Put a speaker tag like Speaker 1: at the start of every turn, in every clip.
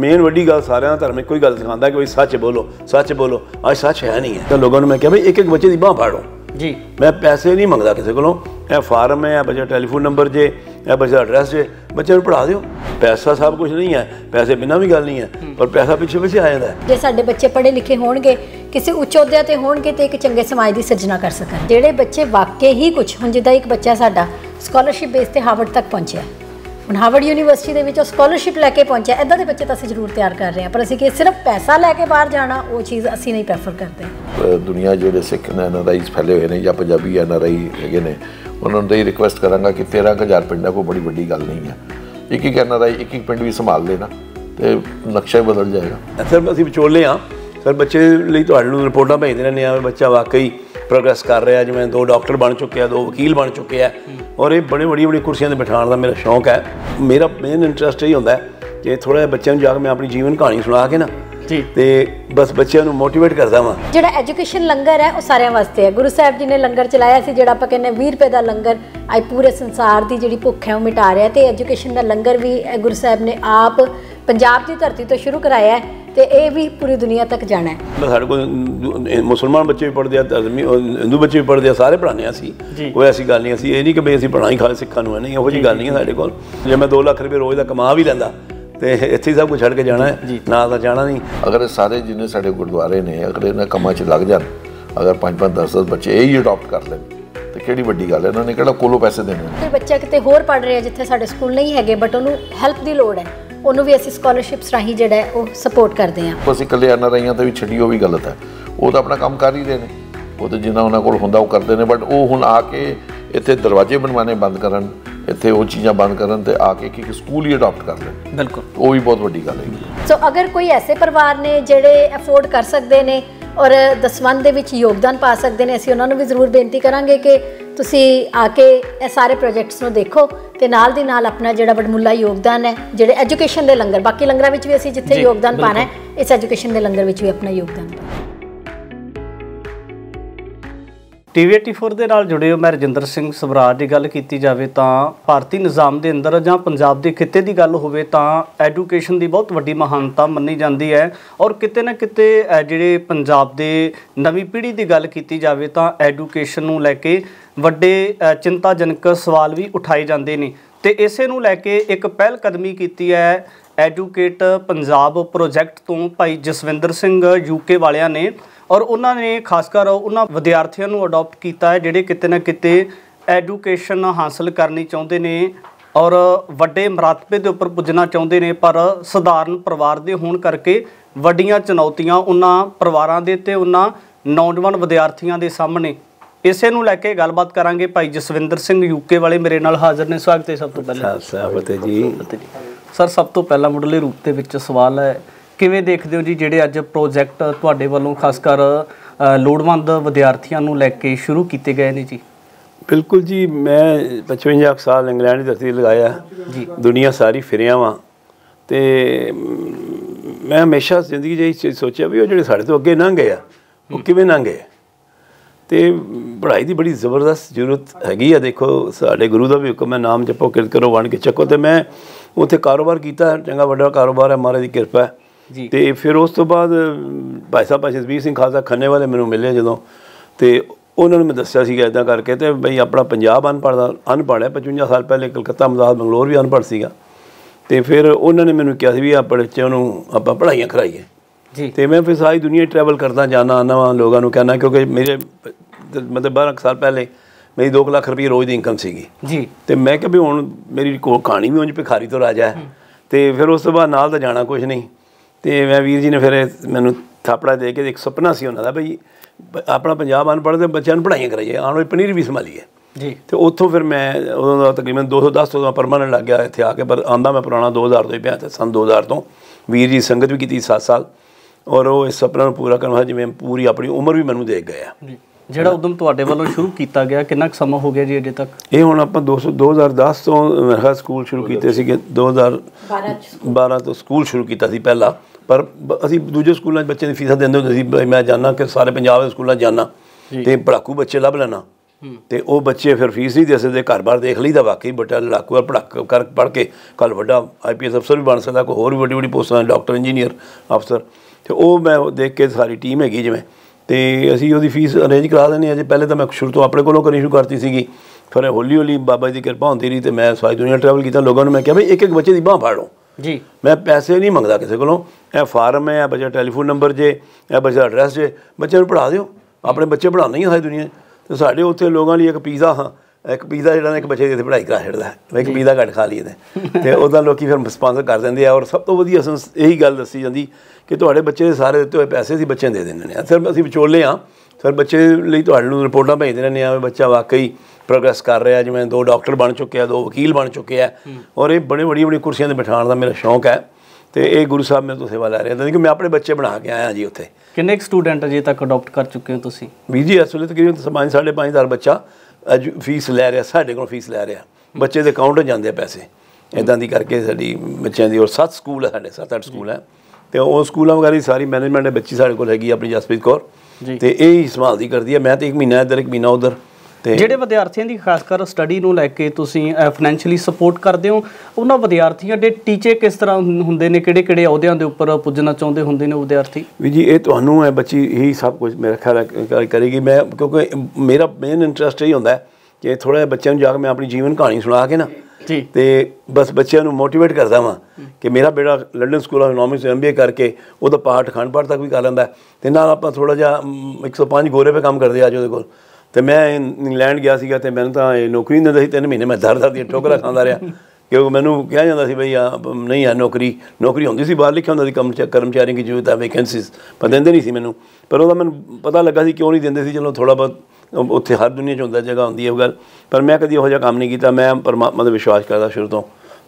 Speaker 1: main ਵੱਡੀ ਗੱਲ ਸਾਰਿਆਂ ਦਾ ਧਰਮ ਇੱਕੋ ਹੀ ਗੱਲ ਸਿਖਾਉਂਦਾ ਕਿ ਵੀ ਸੱਚ ਬੋਲੋ ਸੱਚ ਬੋਲੋ ਅੱਜ ਸੱਚ ਹੈ ਨਹੀਂ ਹੈ ਤਾਂ ਲੋਕਾਂ ਨੂੰ ਮੈਂ ਕਿਹਾ ਵੀ ਇੱਕ ਇੱਕ ਬੱਚੇ ਦੀ ਬਾਹ ਫਾੜੋ ਜੀ ਮੈਂ ਪੈਸੇ ਨਹੀਂ ਮੰਗਦਾ ਕਿਸੇ ਕੋਲੋਂ ਇਹ ਫਾਰਮ ਹੈ ਇਹ ਬੱਚਾ ਟੈਲੀਫੋਨ ਨੰਬਰ ਜੇ ਇਹ ਬੱਚਾ ਐਡਰੈਸ ਜੇ ਬੱਚੇ ਨੂੰ ਪੜਾ ਦਿਓ ਪੈਸਾ ਸਭ ਕੁਝ ਨਹੀਂ ਹੈ ਪੈਸੇ ਬਿਨਾ ਵੀ ਗੱਲ ਨਹੀਂ ਹੈ ਪਰ ਪੈਸਾ ਪਿੱਛੇ ਪਿੱਛੇ ਆ ਜਾਂਦਾ
Speaker 2: ਜੇ ਸਾਡੇ ਬੱਚੇ ਪੜ੍ਹੇ ਲਿਖੇ ਹੋਣਗੇ ਕਿਸੇ ਉੱਚ ਅਹੁਦੇ ਤੇ ਹੋਣਗੇ ਤੇ ਇੱਕ ਚੰਗੇ ਸਮਾਜ ਦੀ ਸਿਰਜਣਾ ਕਰ ਸਕਣ ਜਿਹੜੇ ਬੱਚੇ ਵਾਕਈ ਹੀ ਕੁਝ ਹੁਣ ਜਿੱਦਾਂ ਇੱਕ ਬੱਚਾ ਸਾਡਾ ਸਕਾਲਰਸ਼ਿਪ ਬੇਸ ਤੇ ਹਾਰਵਰਡ ਤੱਕ ਪਹੁੰਚਿਆ ਹੁਣ ਹਾਰਵਰਡ ਯੂਨੀਵਰਸਿਟੀ ਦੇ ਵਿੱਚ ਉਹ ਸਕਾਲਰਸ਼ਿਪ ਲੈ ਕੇ ਪਹੁੰਚਿਆ ਐਦਾਂ ਦੇ ਬੱਚੇ ਤਾਂ ਅਸੀਂ ਜ਼ਰੂਰ ਤਿਆਰ ਕਰ ਰਹੇ ਹਾਂ ਪਰ ਅਸੀਂ ਕਿ ਸਿਰਫ ਪੈਸਾ ਲੈ ਕੇ ਬਾਹਰ ਜਾਣਾ ਉਹ ਚੀਜ਼ ਅਸੀਂ ਨਹੀਂ ਪ੍ਰੈਫਰ ਕਰਦੇ
Speaker 3: ਦੁਨੀਆ ਜਿਹੜੇ ਸਿੱਖ ਨੇ ਐਨਆਰਆਈਜ਼ ਫੈਲੇ ਹੋਏ ਨੇ ਜਾਂ ਪੰਜਾਬੀ ਆਈ ਹੈਗੇ ਨੇ ਉਹਨਾਂ ਨੂੰ ਤਾਂ ਇਹ ਰਿਕੁਐਸਟ ਕਰਾਂਗਾ ਕਿ 13000 ਪਿੰਡਾਂ ਕੋਈ ਬੜੀ ਵੱਡੀ ਗੱਲ ਨਹੀਂ ਹੈ ਇੱਕ ਇੱਕ ਐਨਆਰਆਈ ਇੱਕ ਇੱਕ ਪਿੰਡ ਵੀ ਸੰਭਾਲ ਲੈਣਾ ਤੇ ਨਕਸ਼ਾ ਬਦਲ ਜਾਏਗਾ
Speaker 1: ਅਸਰ ਅਸੀਂ ਵਿਚੋਲੇ ਆ ਫਿਰ ਬੱਚੇ ਲਈ ਨੂੰ ਰਿਪੋਰਟਾਂ ਭੇਜਦੇ ਰਹਿੰਦੇ ਆ ਬੱਚਾ ਵਾਕਈ ਪ੍ਰੋਗਰੈਸ ਕਰ ਰਿਹਾ ਜਿਵੇਂ ਦੋ ਡਾਕਟਰ ਬਣ ਚੁੱਕੇ ਆ ਦੋ ਵਕੀਲ ਬਣ ਚੁੱਕੇ ਆ ਔਰ ਇਹ ਬੜੇ ਬੜੀ ਬੜੀ ਕੁਰਸੀਆਂ ਤੇ ਬਿਠਾਉਣ ਦਾ ਮੇਰਾ ਸ਼ੌਂਕ ਹੈ ਮੇਰਾ ਮੇਨ ਇੰਟਰਸਟ ਇਹ ਹੁੰਦਾ ਕਿ ਥੋੜਾ ਜਿਹਾ ਬੱਚਿਆਂ ਨੂੰ ਜਾ ਕੇ ਮੈਂ ਆਪਣੀ ਜੀਵਨ ਕਹਾਣੀ ਸੁਣਾ ਕੇ ਨਾ ਜੀ ਤੇ ਬਸ ਬੱਚਿਆਂ ਨੂੰ ਮੋਟੀਵੇਟ ਕਰਦਾ ਵਾਂ
Speaker 2: ਜਿਹੜਾ ਐਜੂਕੇਸ਼ਨ ਲੰਗਰ ਹੈ ਉਹ ਸਾਰਿਆਂ ਵਾਸਤੇ ਹੈ ਗੁਰੂ ਸਾਹਿਬ ਜੀ ਨੇ ਲੰਗਰ ਚਲਾਇਆ ਸੀ ਜਿਹੜਾ ਆਪਾਂ ਕਹਿੰਦੇ 20 ਰੁਪਏ ਦਾ ਲੰਗਰ ਅੱਜ ਪੂਰੇ ਸੰਸਾਰ ਦੀ ਜਿਹੜੀ ਭੁੱਖ ਹੈ ਉਹ ਮਿਟਾ ਰਿਹਾ ਤੇ ਐਜੂਕੇਸ਼ਨ ਦਾ ਲੰਗਰ ਵੀ ਗੁਰੂ ਸਾਹਿਬ ਨੇ ਆਪ ਪੰਜਾਬ ਦੀ ਧਰਤੀ ਤੋਂ ਸ਼ੁਰੂ ਕਰਾਇਆ ਹੈ ਤੇ ਇਹ ਵੀ ਪੂਰੀ ਦੁਨੀਆ ਤੱਕ ਜਾਣਾ ਹੈ
Speaker 1: ਸਾਡੇ ਕੋਲ ਮੁਸਲਮਾਨ ਬੱਚੇ ਵੀ ਪੜਦੇ ਆ ਤਜ਼ਮੀ ਹਿੰਦੂ ਬੱਚੇ ਵੀ ਪੜਦੇ ਆ ਸਾਰੇ ਪੜਾਣੇ ਆ ਸੀ ਕੋਈ ਐਸੀ ਗੱਲ ਨਹੀਂ ਅਸੀਂ ਇਹ ਨਹੀਂ ਕਿ ਬਈ ਅਸੀਂ ਪੜਾਈ ਖਾਲੇ ਸਿੱਖਾਂ ਨੂੰ ਹੈ ਨਹੀਂ ਉਹੋ ਜੀ ਗੱਲ ਨਹੀਂ ਸਾਡੇ ਕੋਲ ਜੇ ਮੈਂ 2 ਲੱਖ ਰੁਪਏ ਰੋਜ਼ ਦਾ ਕਮਾ ਵੀ ਲੈਂਦਾ ਤੇ ਇੱਥੇ ਹੀ ਸਭ ਕੁਝ ਛੱਡ ਕੇ
Speaker 3: ਜਾਣਾ ਹੈ ਨਾ ਤਾਂ ਜਾਣਾ ਨਹੀਂ ਅਗਰ ਸਾਰੇ ਜਿੰਨੇ ਸਾਡੇ ਗੁਰਦੁਆਰੇ ਨੇ ਅਗਰ ਇਹਨਾਂ ਕਮਾਚ 'ਚ ਲੱਗ ਜਾਣ ਅਗਰ 5-5 10-10 ਬੱਚੇ ਇਹ ਹੀ ਅਡਾਪਟ ਕਰ ਲੈਣ ਤੇ ਕਿਹੜੀ ਵੱਡੀ ਗੱਲ ਹੈ ਇਹਨਾਂ ਨੇ ਕਿਹੜਾ ਕੋਲੋਂ ਪੈਸੇ ਦੇਣੇ
Speaker 2: ਫਿਰ ਬੱਚਾ ਕਿਤੇ ਹੋਰ ਪੜ ਰਿਹਾ ਜਿੱਥੇ ਸਾਡੇ ਸਕੂਲ ਨਹੀਂ ਹੈਗੇ ਬਟ ਉਹਨੂੰ ਹੈਲਪ ਦੀ ਲੋੜ ਹੈ ਉਹਨੂੰ ਵੀ ਅਸੀਂ ਸਕਾਲਰਸ਼ਿਪਸ ਰਾਹੀਂ ਜਿਹੜਾ ਹੈ ਉਹ ਸਪੋਰਟ ਕਰਦੇ ਆ
Speaker 3: ਅਸੀਂ ਇਕੱਲੇ ਆਨਾ ਰਹੀਆਂ ਤਾਂ ਵੀ ਛੱਡੀ ਉਹ ਵੀ ਗਲਤ ਹੈ ਉਹ ਤਾਂ ਆਪਣਾ ਕੰਮ ਕਰ ਹੀ ਰਹੇ ਨੇ ਉਹ ਤਾਂ ਜਿੰਨਾ ਉਹਨਾਂ ਕੋਲ ਹੁੰਦਾ ਉਹ ਕਰਦੇ ਨੇ ਬਟ ਉਹ ਹੁਣ ਆ ਕੇ ਇੱਥੇ ਦਰਵਾਜ਼ੇ ਬਣਵਾਣੇ ਬੰਦ ਕਰਨ ਇੱਥੇ ਉਹ ਚੀਜ਼ਾਂ ਬੰਦ ਕਰਨ ਤੇ ਆ ਕੇ ਕਿ ਸਕੂਲ ਹੀ ਅਡਾਪਟ ਕਰ ਲੈ ਬਿਲਕੁਲ ਉਹ ਵੀ ਬਹੁਤ ਵੱਡੀ ਗੱਲ ਹੈ
Speaker 2: ਸੋ ਅਗਰ ਕੋਈ ਐਸੇ ਪਰਿਵਾਰ ਨੇ ਜਿਹੜੇ ਅਫੋਰਡ ਕਰ ਸਕਦੇ ਨੇ ਔਰ ਦਸਵੰਦ ਦੇ ਵਿੱਚ ਯੋਗਦਾਨ ਪਾ ਸਕਦੇ ਨੇ ਅਸੀਂ ਉਹਨਾਂ ਨੂੰ ਵੀ ਜ਼ਰੂਰ ਬੇਨਤੀ ਕਰਾਂਗੇ ਕਿ ਤੁਸੀਂ ਆ ਕੇ ਇਹ ਸਾਰੇ ਪ੍ਰੋਜੈਕਟਸ ਨੂੰ ਦੇਖੋ ਤੇ ਨਾਲ ਦੀ ਨਾਲ ਆਪਣਾ ਜਿਹੜਾ ਬੜਮੁੱਲਾ ਯੋਗਦਾਨ ਹੈ ਜਿਹੜੇ ਐਜੂਕੇਸ਼ਨ ਦੇ ਲੰਗਰ ਬਾਕੀ ਲੰਗਰਾਂ ਵਿੱਚ ਵੀ ਅਸੀਂ ਜਿੱਥੇ ਯੋਗਦਾਨ ਪਾਣਾ ਹੈ ਇਸ ਐਜੂਕੇਸ਼ਨ ਦੇ ਲੰਗਰ ਵਿੱਚ ਵੀ ਆਪਣਾ ਯੋਗਦਾਨ ਪਾਣਾ
Speaker 4: 84 ਦੇ ਨਾਲ ਜੁੜੇ ਹੋ ਮੈਂ ਰਜਿੰਦਰ ਸਿੰਘ ਸਵਰਾਜ ਦੀ ਗੱਲ ਕੀਤੀ ਜਾਵੇ ਤਾਂ ਭਾਰਤੀ ਨਿਜ਼ਾਮ ਦੇ ਅੰਦਰ ਜਾਂ ਪੰਜਾਬ ਦੇ ਖਿੱਤੇ ਦੀ ਗੱਲ ਹੋਵੇ ਤਾਂ ਐਜੂਕੇਸ਼ਨ ਦੀ ਬਹੁਤ ਵੱਡੀ ਮਹਾਨਤਾ ਮੰਨੀ ਜਾਂਦੀ ਹੈ ਔਰ ਕਿਤੇ ਨਾ ਕਿਤੇ ਜਿਹੜੇ ਪੰਜਾਬ ਦੇ ਨਵੀਂ ਪੀੜ੍ਹੀ ਦੀ ਗੱਲ ਕੀਤੀ ਜਾਵੇ ਤਾਂ ਐਜੂਕੇਸ਼ਨ ਨੂੰ ਲੈ ਕੇ ਵੱਡੇ ਚਿੰਤਾਜਨਕ ਸਵਾਲ ਵੀ ਉਠਾਏ ਜਾਂਦੇ ਨੇ ਤੇ ਇਸੇ ਨੂੰ ਲੈ ਕੇ ਇੱਕ ਪਹਿਲ ਕਦਮੀ ਕੀਤੀ ਹੈ ਐਜੂਕੇਟ ਪੰਜਾਬ ਪ੍ਰੋਜੈਕਟ ਤੋਂ ਭਾਈ ਜਸਵਿੰਦਰ ਸਿੰਘ ਯੂਕੇ ਵਾਲਿਆਂ ਨੇ ਔਰ ਉਹਨਾਂ ਨੇ ਖਾਸ ਕਰ ਉਹਨਾਂ ਵਿਦਿਆਰਥੀਆਂ ਨੂੰ ਅਡਾਪਟ ਕੀਤਾ ਹੈ ਜਿਹੜੇ ਕਿਤੇ ਨਾ ਕਿਤੇ ਐਜੂਕੇਸ਼ਨ ਹਾਸਲ ਕਰਨੀ ਚਾਹੁੰਦੇ ਨੇ ਔਰ ਵੱਡੇ ਮਰਤਬੇ ਦੇ ਉੱਪਰ ਪੁੱਜਣਾ ਚਾਹੁੰਦੇ ਨੇ ਪਰ ਸਧਾਰਨ ਪਰਿਵਾਰ ਦੇ ਹੋਣ ਕਰਕੇ ਵੱਡੀਆਂ ਚੁਣੌਤੀਆਂ ਉਹਨਾਂ ਪਰਿਵਾਰਾਂ ਦੇ ਤੇ ਉਹਨਾਂ ਨੌਜਵਾਨ ਵਿਦਿਆਰਥੀਆਂ ਦੇ ਸਾਹਮਣੇ ਇਸੇ ਨੂੰ ਲੈ ਕੇ ਗੱਲਬਾਤ ਕਰਾਂਗੇ ਭਾਈ ਜਸਵਿੰਦਰ ਸਿੰਘ ਯੂਕੇ ਵਾਲੇ ਮੇਰੇ ਨਾਲ ਹਾਜ਼ਰ ਨੇ ਸਵਾਗਤ ਹੈ ਸਭ ਤੋਂ ਪਹਿਲਾਂ
Speaker 1: ਸਵਾਗਤ ਹੈ ਜੀ
Speaker 4: ਸਰ ਸਭ ਤੋਂ ਪਹਿਲਾਂ ਮੁੱਢਲੇ ਰੂਪ ਦੇ ਵਿੱਚ ਸਵਾਲ ਹੈ ਕਿਵੇਂ ਦੇਖਦੇ ਹੋ ਜੀ ਜਿਹੜੇ ਅੱਜ ਪ੍ਰੋਜੈਕਟ ਤੁਹਾਡੇ ਵੱਲੋਂ ਖਾਸ ਕਰ ਲੋੜਵੰਦ ਵਿਦਿਆਰਥੀਆਂ ਨੂੰ ਲੈ ਕੇ ਸ਼ੁਰੂ ਕੀਤੇ ਗਏ ਨੇ ਜੀ
Speaker 1: ਬਿਲਕੁਲ ਜੀ ਮੈਂ 55 ਸਾਲ ਇੰਗਲੈਂਡ ਦੀ ਧਰਤੀ ਲਗਾਇਆ ਜੀ ਦੁਨੀਆ ਸਾਰੀ ਫਿਰਿਆ ਵਾਂ ਤੇ ਮੈਂ ਹਮੇਸ਼ਾ ਜ਼ਿੰਦਗੀ ਜਿਹੀ ਚੀਜ਼ ਸੋਚਿਆ ਵੀ ਉਹ ਜਿਹੜੇ ਸਾਡੇ ਤੋਂ ਅੱਗੇ ਲੰਘ ਗਏ ਆ ਉਹ ਕਿਵੇਂ ਲੰਘ ਗਏ ਤੇ ਪੜ੍ਹਾਈ ਦੀ ਬੜੀ ਜ਼ਬਰਦਸਤ ਜ਼ਰੂਰਤ ਹੈਗੀ ਆ ਦੇਖੋ ਸਾਡੇ ਗੁਰੂ ਦਾ ਵੀ ਹੁਕਮ ਹੈ ਨਾਮ ਜਪੋ ਕਿਰਤ ਕਰੋ ਵਣ ਕੇ ਚੱਕੋ ਤੇ ਮੈਂ ਉੱਥੇ ਕਾਰੋਬਾਰ ਕੀਤਾ ਚੰਗਾ ਵੱਡਾ ਕਾਰੋਬਾਰ ਹੈ ਮਹਾਰਾਜ ਦੀ ਕਿਰਪਾ ਹੈ ਜੀ ਤੇ ਫਿਰ ਉਸ ਤੋਂ ਬਾਅਦ ਭਾਈ ਸਾਹਿਬ ਭਾਈ ਜਸਵੀਰ ਸਿੰਘ ਖਾਲਸਾ ਖੰਨੇ ਵਾਲੇ ਮੈਨੂੰ ਮਿਲੇ ਜਦੋਂ ਤੇ ਉਹਨਾਂ ਨੇ ਮੈਂ ਦੱਸਿਆ ਸੀਗਾ ਇਦਾਂ ਕਰਕੇ ਤੇ ਬਈ ਆਪਣਾ ਪੰਜਾਬ ਅਨਪੜ ਦਾ ਅਨਪੜ ਹੈ 55 ਸਾਲ ਪਹਿਲੇ ਕਲਕੱਤਾ ਮਜ਼ਾਦ ਬੰਗਲੌਰ ਵੀ ਅਨਪੜ ਸੀਗਾ ਤੇ ਫਿਰ ਉਹਨਾਂ ਨੇ ਮੈਨੂੰ ਕਿਹਾ ਸੀ ਵੀ ਆਪਾਂ ਬੱਚਿਆਂ ਨੂੰ ਆਪਾਂ ਪੜ੍ਹਾਈਆਂ ਕਰਾਈਏ ਜੀ ਤੇ ਮੈਂ ਫਿਰ ਸਾਰੀ ਦੁਨੀਆ ਟਰੈਵਲ ਕਰਦਾ ਜਾਣਾ ਆਣਾ ਲੋਕਾਂ ਨੂੰ ਕਹਿਣਾ ਕਿਉਂਕਿ ਮੇਰੇ ਮਤਲਬ 12 ਸਾਲ ਪਹਿਲੇ ਮੇਰੀ 2 ਲੱਖ ਰੁਪਏ ਰੋਜ਼ ਦੀ ਇਨਕਮ ਸੀਗੀ ਜੀ ਤੇ ਮੈਂ ਕਿਹਾ ਵੀ ਹੁਣ ਮੇਰੀ ਕੋਈ ਕਹਾਣੀ ਵੀ ਉਂਝ ਭਿਖਾਰੀ ਤੋਂ ਰਾਜਾ ਹੈ ਤੇ ਫਿਰ ਉਸ ਤੋਂ ਬਾਅਦ ਨਾਲ ਤਾਂ ਜਾਣਾ ਕੁਝ ਨਹੀਂ ਤੇ ਮੈਂ ਵੀਰ ਜੀ ਨੇ ਫਿਰ ਮੈਨੂੰ ਥਾਪੜਾ ਦੇ ਕੇ ਇੱਕ ਸੁਪਨਾ ਸੀ ਉਹਨਾਂ ਦਾ ਭਈ ਆਪਣਾ ਪੰਜਾਬ ਆਣ ਪੜਦੇ ਬੱਚਿਆਂ ਨੂੰ ਪੜ੍ਹਾਈਆਂ ਕਰਾਈਏ ਆਣ ਵਾਲੀ ਪਨੀਰ ਵੀ ਸੰਭਾਲੀਏ ਜੀ ਤੇ ਉੱਥੋਂ ਫਿਰ ਮੈਂ ਉਦੋਂ ਦਾ ਤਕਰੀਬਨ 210 ਤੋਂ ਪਰਮਾਨੈਂਟ ਲੱਗ ਗਿਆ ਇੱਥੇ ਆ ਕੇ ਪਰ ਆਂਦਾ ਮੈਂ ਪੁਰਾਣਾ 2000 ਤੋਂ ਹੀ ਪਿਆ ਤੇ ਸਨ 2000 ਤੋਂ ਵੀਰ ਜੀ ਸੰਗਤ ਵੀ ਕੀਤੀ 7 ਸਾਲ ਔਰ ਉਹ ਇਸ ਸੁਪਨਾ ਨੂੰ ਪੂਰਾ ਕਰਨ ਵਾਸਤੇ ਜਿਵੇਂ ਪੂਰੀ ਆਪਣੀ ਉਮਰ ਵੀ ਮੈਨੂੰ ਦੇ ਗਏ ਆ ਜੀ
Speaker 4: ਜਿਹੜਾ ਉਦਮ ਤੁਹਾਡੇ ਵੱਲੋਂ ਸ਼ੁਰੂ ਕੀਤਾ ਗਿਆ ਕਿੰਨਾ ਕੁ ਸਮਾਂ ਹੋ ਗਿਆ ਜੀ ਅਜੇ ਤੱਕ
Speaker 1: ਇਹ ਹੁਣ ਆਪਾਂ 200 2010 ਤੋਂ ਮੇਰਾ ਸਕੂਲ ਸ਼ੁਰੂ ਕੀਤੇ ਸੀਗੇ
Speaker 4: 2012
Speaker 1: ਤੋਂ ਸਕੂਲ ਸ਼ੁਰੂ ਕੀਤਾ ਸੀ ਪਹਿਲਾ ਪਰ ਅਸੀਂ ਦੂਜੇ ਸਕੂਲਾਂ 'ਚ ਬੱਚੇ ਦੀ ਫੀਸਾਂ ਦਿੰਦੇ ਹੁੰਦੇ ਸੀ ਮੈਂ ਜਾਣਾ ਕਿ ਸਾਰੇ ਪੰਜਾਬ ਦੇ ਸਕੂਲਾਂ ਜਾਣਾ ਤੇ ਪੜਾਕੂ ਬੱਚੇ ਲੱਭ ਲੈਣਾ ਤੇ ਉਹ ਬੱਚੇ ਫਿਰ ਫੀਸ ਨਹੀਂ ਦੇ ਘਰ-ਬਾਰ ਦੇਖ ਲਈਦਾ ਵਾਕਈ ਬਟਾ ਲੜਾਕੂ ਪੜਾਕ ਕਰ ਪੜ ਕੇ ਕੱਲ ਵੱਡਾ ਆਈਪੀਐਸ ਅਫਸਰ ਵੀ ਬਣ ਸਕਦਾ ਕੋਈ ਹੋਰ ਵੀ ਵੱਡੀ ਵੱਡੀ ਪੋਸਟਾਂ ਡਾਕਟਰ ਇੰਜੀਨੀਅਰ ਅਫਸਰ ਤੇ ਉਹ ਮੈਂ ਦੇਖ ਕੇ ਸਾਰੀ ਟੀਮ ਹੈਗੀ ਜਿਵੇਂ ਤੇ ਅਸੀਂ ਉਹਦੀ ਫੀਸ ਅਰੇਂਜ ਕਰਾ ਦਿੰਦੇ ਆ ਜੇ ਪਹਿਲੇ ਤਾਂ ਮੈਂ ਸ਼ੁਰੂ ਤੋਂ ਆਪਣੇ ਕੋਲੋਂ ਕਰਨੀ ਸ਼ੁਰੂ ਕਰਤੀ ਸੀਗੀ ਫਿਰ ਹੌਲੀ ਹੌਲੀ ਬਾਬਾ ਜੀ ਦੀ ਕਿਰਪਾ ਹੁੰਦੀ ਰਹੀ ਤੇ ਮੈਂ ਸਾਰੀ ਦੁਨੀਆ ਟਰੈਵਲ ਕੀਤਾ ਲੋਕਾਂ ਨੂੰ ਮੈਂ ਕਿਹਾ ਵੀ ਇੱਕ ਇੱਕ ਬੱਚੇ ਦੀ ਬਾਹ ਫੜ ਲਓ ਜੀ ਮੈਂ ਪੈਸੇ ਨਹੀਂ ਮੰਗਦਾ ਕਿਸੇ ਕੋਲੋਂ ਇਹ ਫਾਰਮ ਹੈ ਇਹ ਬੱਚਾ ਟੈਲੀਫੋਨ ਨੰਬਰ ਜੇ ਇਹ ਬੱਚਾ ਐਡਰੈਸ ਜੇ ਬੱਚੇ ਨੂੰ ਪੜਾ ਦਿਓ ਆਪਣੇ ਬੱਚੇ ਪੜਾਉਣੇ ਹੀ ਸਾਰੀ ਦੁਨੀਆ ਤੇ ਸਾਡੇ ਉੱਥੇ ਲੋਕਾਂ ਲਈ ਇੱਕ ਪੀਜ਼ਾ ਹਾਂ ਇੱਕ ਪੀਜ਼ਾ ਜਿਹੜਾ ਇੱਕ ਬੱਚੇ ਦੀ ਪੜਾਈ ਕਰਾ ਛੱਡਦਾ ਹੈ ਇੱਕ ਪੀਜ਼ਾ ਘੱਟ ਖਾ ਲਈਏ ਤੇ ਉਹਦਾ ਲੋਕੀ ਫਿਰ ਸਪਾਂਸਰ ਕਰ ਦਿੰਦੇ ਆ ਔਰ ਸਭ ਤੋਂ ਵਧੀਆ ਇਹੀ ਗੱਲ ਦੱਸੀ ਜਾਂਦੀ ਕਿ ਤੁਹਾਡੇ ਬੱਚੇ ਦੇ ਸਾਰੇ ਦਿੱਤੇ ਹੋਏ ਪੈਸੇ ਸੀ ਬੱਚੇ ਦੇ ਦਿੰਦੇ ਨੇ ਸਿਰਫ ਅਸੀਂ ਵਿਚੋਲੇ ਆ ਫਿਰ ਬੱਚੇ ਲਈ ਤੁਹਾਡੇ ਨੂੰ ਰਿਪੋਰਟਾਂ ਭੇਜਦੇ ਰਹਿੰਦੇ ਆ ਬੱਚਾ ਵਾਕਈ ਪ੍ਰੋਗਰੈਸ ਕਰ ਰਿਹਾ ਜਿਵੇਂ ਦੋ ਡਾਕਟਰ ਬਣ ਚੁੱਕੇ ਆ ਦੋ ਵਕੀਲ ਬਣ ਚੁੱਕੇ ਆ ਔਰ ਇਹ ਬੜੇ ਬੜੀ ਬੜੀ ਕੁਰਸੀਆਂ ਤੇ ਬਿਠਾਉਣ ਦਾ ਮੇਰਾ ਸ਼ੌਂਕ ਹੈ ਤੇ ਇਹ ਗੁਰੂ ਸਾਹਿਬ ਮੈਂ ਤੋਂ ਸੇਵਾ ਲੈ ਰਹੇ ਤਾਂ ਕਿ ਮੈਂ ਆਪਣੇ ਬੱਚੇ ਬਣਾ ਕੇ ਆਇਆ ਜੀ ਉੱਥੇ ਕਿੰਨੇ ਸਟੂਡੈਂਟ ਅਜੇ ਤੱਕ ਅਡਾਪਟ ਕਰ ਚੁੱਕੇ ਹੋ ਤੁਸੀਂ ਵੀ ਜੀ ਅਸਲ ਤਕਰੀਬਨ 5000 ਬੱਚਾ ਅੱਜ ਫੀਸ ਲੈ ਰਿਹਾ ਸਾਡੇ ਕੋਲ ਫੀਸ ਲੈ ਰਿਹਾ ਬੱਚੇ ਦੇ ਅਕਾਊਂਟ ਜਾਂਦੇ ਪੈਸੇ ਇਦਾਂ ਦੀ ਕਰਕੇ ਸਾਡੀ ਬੱਚਿਆਂ ਦੀ ਔਰ ਸੱਤ ਸਕੂਲ ਹੈ ਸਾਡੇ ਸੱਤ ਅੱਠ ਸਕੂਲ ਹੈ ਤੇ ਉਹ ਸਕੂਲਾਂ ਵਗੈਰਾ ਦੀ ਸਾਰੀ ਮੈਨੇਜਮੈਂਟ ਹੈ ਬੱਚੀ ਸਾਡੇ ਕੋਲ ਹੈਗੀ ਆਪਣੀ ਜਸਪ੍ਰੀਤ ਕੌਰ ਤੇ ਇਹ ਹੀ ਸੰਭਾਲਦੀ ਕਰਦੀ ਹੈ ਮੈਂ ਤੇ ਇੱਕ ਮਹੀਨਾ ਇਧਰ ਇੱਕ ਮਹੀਨਾ ਉਧਰ ਤੇ ਜਿਹੜੇ
Speaker 4: ਵਿਦਿਆਰਥੀਆਂ ਦੀ ਖਾਸ ਕਰ ਸਟੱਡੀ ਨੂੰ ਲੈ ਕੇ ਤੁਸੀਂ ਫਾਈਨੈਂਸ਼ੀਅਲੀ ਸਪੋਰਟ ਕਰਦੇ ਹੋ ਉਹਨਾਂ ਵਿਦਿਆਰਥੀਆਂ ਦੇ ਟੀਚੇ ਕਿਸ ਤਰ੍ਹਾਂ ਹੁੰਦੇ ਨੇ ਕਿਹੜੇ ਕਿਹੜੇ ਅਹੁਦਿਆਂ ਦੇ ਉੱਪਰ ਪੁੱਜਣਾ ਚਾਹੁੰਦੇ ਹੁੰਦੇ ਨੇ ਵਿਦਿਆਰਥੀ
Speaker 1: ਵੀ ਜੀ ਇਹ ਤੁਹਾਨੂੰ ਹੈ ਬੱਚੀ ਇਹੀ ਸਭ ਕੁਝ ਮੇਰਾ ਖਿਆਲ ਕਰੇਗੀ ਮੈਂ ਕਿਉਂਕਿ ਮੇਰਾ ਮੇਨ ਇੰਟਰਸਟ ਇਹ ਹੁੰਦਾ ਕਿ ਥੋੜਾ ਬੱਚਿਆਂ ਨੂੰ ਜਾ ਕੇ ਮੈਂ ਆਪਣੀ ਜੀਵਨ ਕਹਾਣੀ ਸੁਣਾ ਕੇ ਨਾ ਜੀ ਤੇ ਬਸ ਬੱਚਿਆਂ ਨੂੰ ਮੋਟੀਵੇਟ ਕਰਦਾ ਵਾਂ ਕਿ ਮੇਰਾ ਬੇੜਾ London School of Economics MBA ਕਰਕੇ ਉਹਦਾ ਪਾਠ ਪੜ ਤੱਕ ਵੀ ਕਰ ਲੈਂਦਾ ਤੇ ਨਾਲ ਆਪਾਂ ਥੋੜਾ ਜਿਹਾ 105 ਗੋਰੇ 'ਤੇ ਕੰਮ ਕਰਦੇ ਆ ਜਿਹਦੇ ਕੋਲ ਤੇ ਮੈਂ ਇੰਗਲੈਂਡ ਗਿਆ ਸੀਗਾ ਤੇ ਮੈਨੂੰ ਤਾਂ ਇਹ ਨੌਕਰੀ ਨਹੀਂ ਦਿੰਦਾ ਸੀ ਤਿੰਨ ਮਹੀਨੇ ਮੈਂ ਦਰ-ਦਰ ਦੀਆਂ ਟੋਕਰਾ ਖਾਂਦਾ ਰਿਹਾ ਕਿਉਂਕਿ ਮੈਨੂੰ ਕਿਹਾ ਜਾਂਦਾ ਸੀ ਆ ਨਹੀਂ ਆ ਨੌਕਰੀ ਨੌਕਰੀ ਹੁੰਦੀ ਸੀ ਬਾਹਰ ਲਿਖਿਆ ਹੁੰਦਾ ਸੀ ਕਰਮਚਾਰੀਆਂ ਦੀ ਜ਼ਰੂਰਤ ਵੈਕੈਂਸੀਜ਼ ਪਰ ਦਿੰਦੇ ਨਹੀਂ ਸੀ ਮੈਨੂੰ ਪਰ ਉਹਦਾ ਮੈਨੂੰ ਪਤਾ ਲੱਗਾ ਸੀ ਕਿਉਂ ਨਹੀਂ ਦਿੰਦੇ ਸੀ ਚਲੋ ਥੋੜਾ ਬਹੁਤ ਉੱਥੇ ਹਰ ਦੁਨੀਆ 'ਚ ਹੁੰਦਾ ਜਗ੍ਹਾ ਹੁੰਦੀ ਹੈ ਉਹ ਗੱਲ ਪਰ ਮੈਂ ਕਦੀ ਉਹੋ ਜਿਹਾ ਕੰਮ ਨਹੀਂ ਕੀਤਾ ਮੈਂ ਪਰਮਾਤਮਾ ਤੇ ਵਿਸ਼ਵਾਸ ਕਰਦਾ ਸ਼ੁਰੂ ਤੋਂ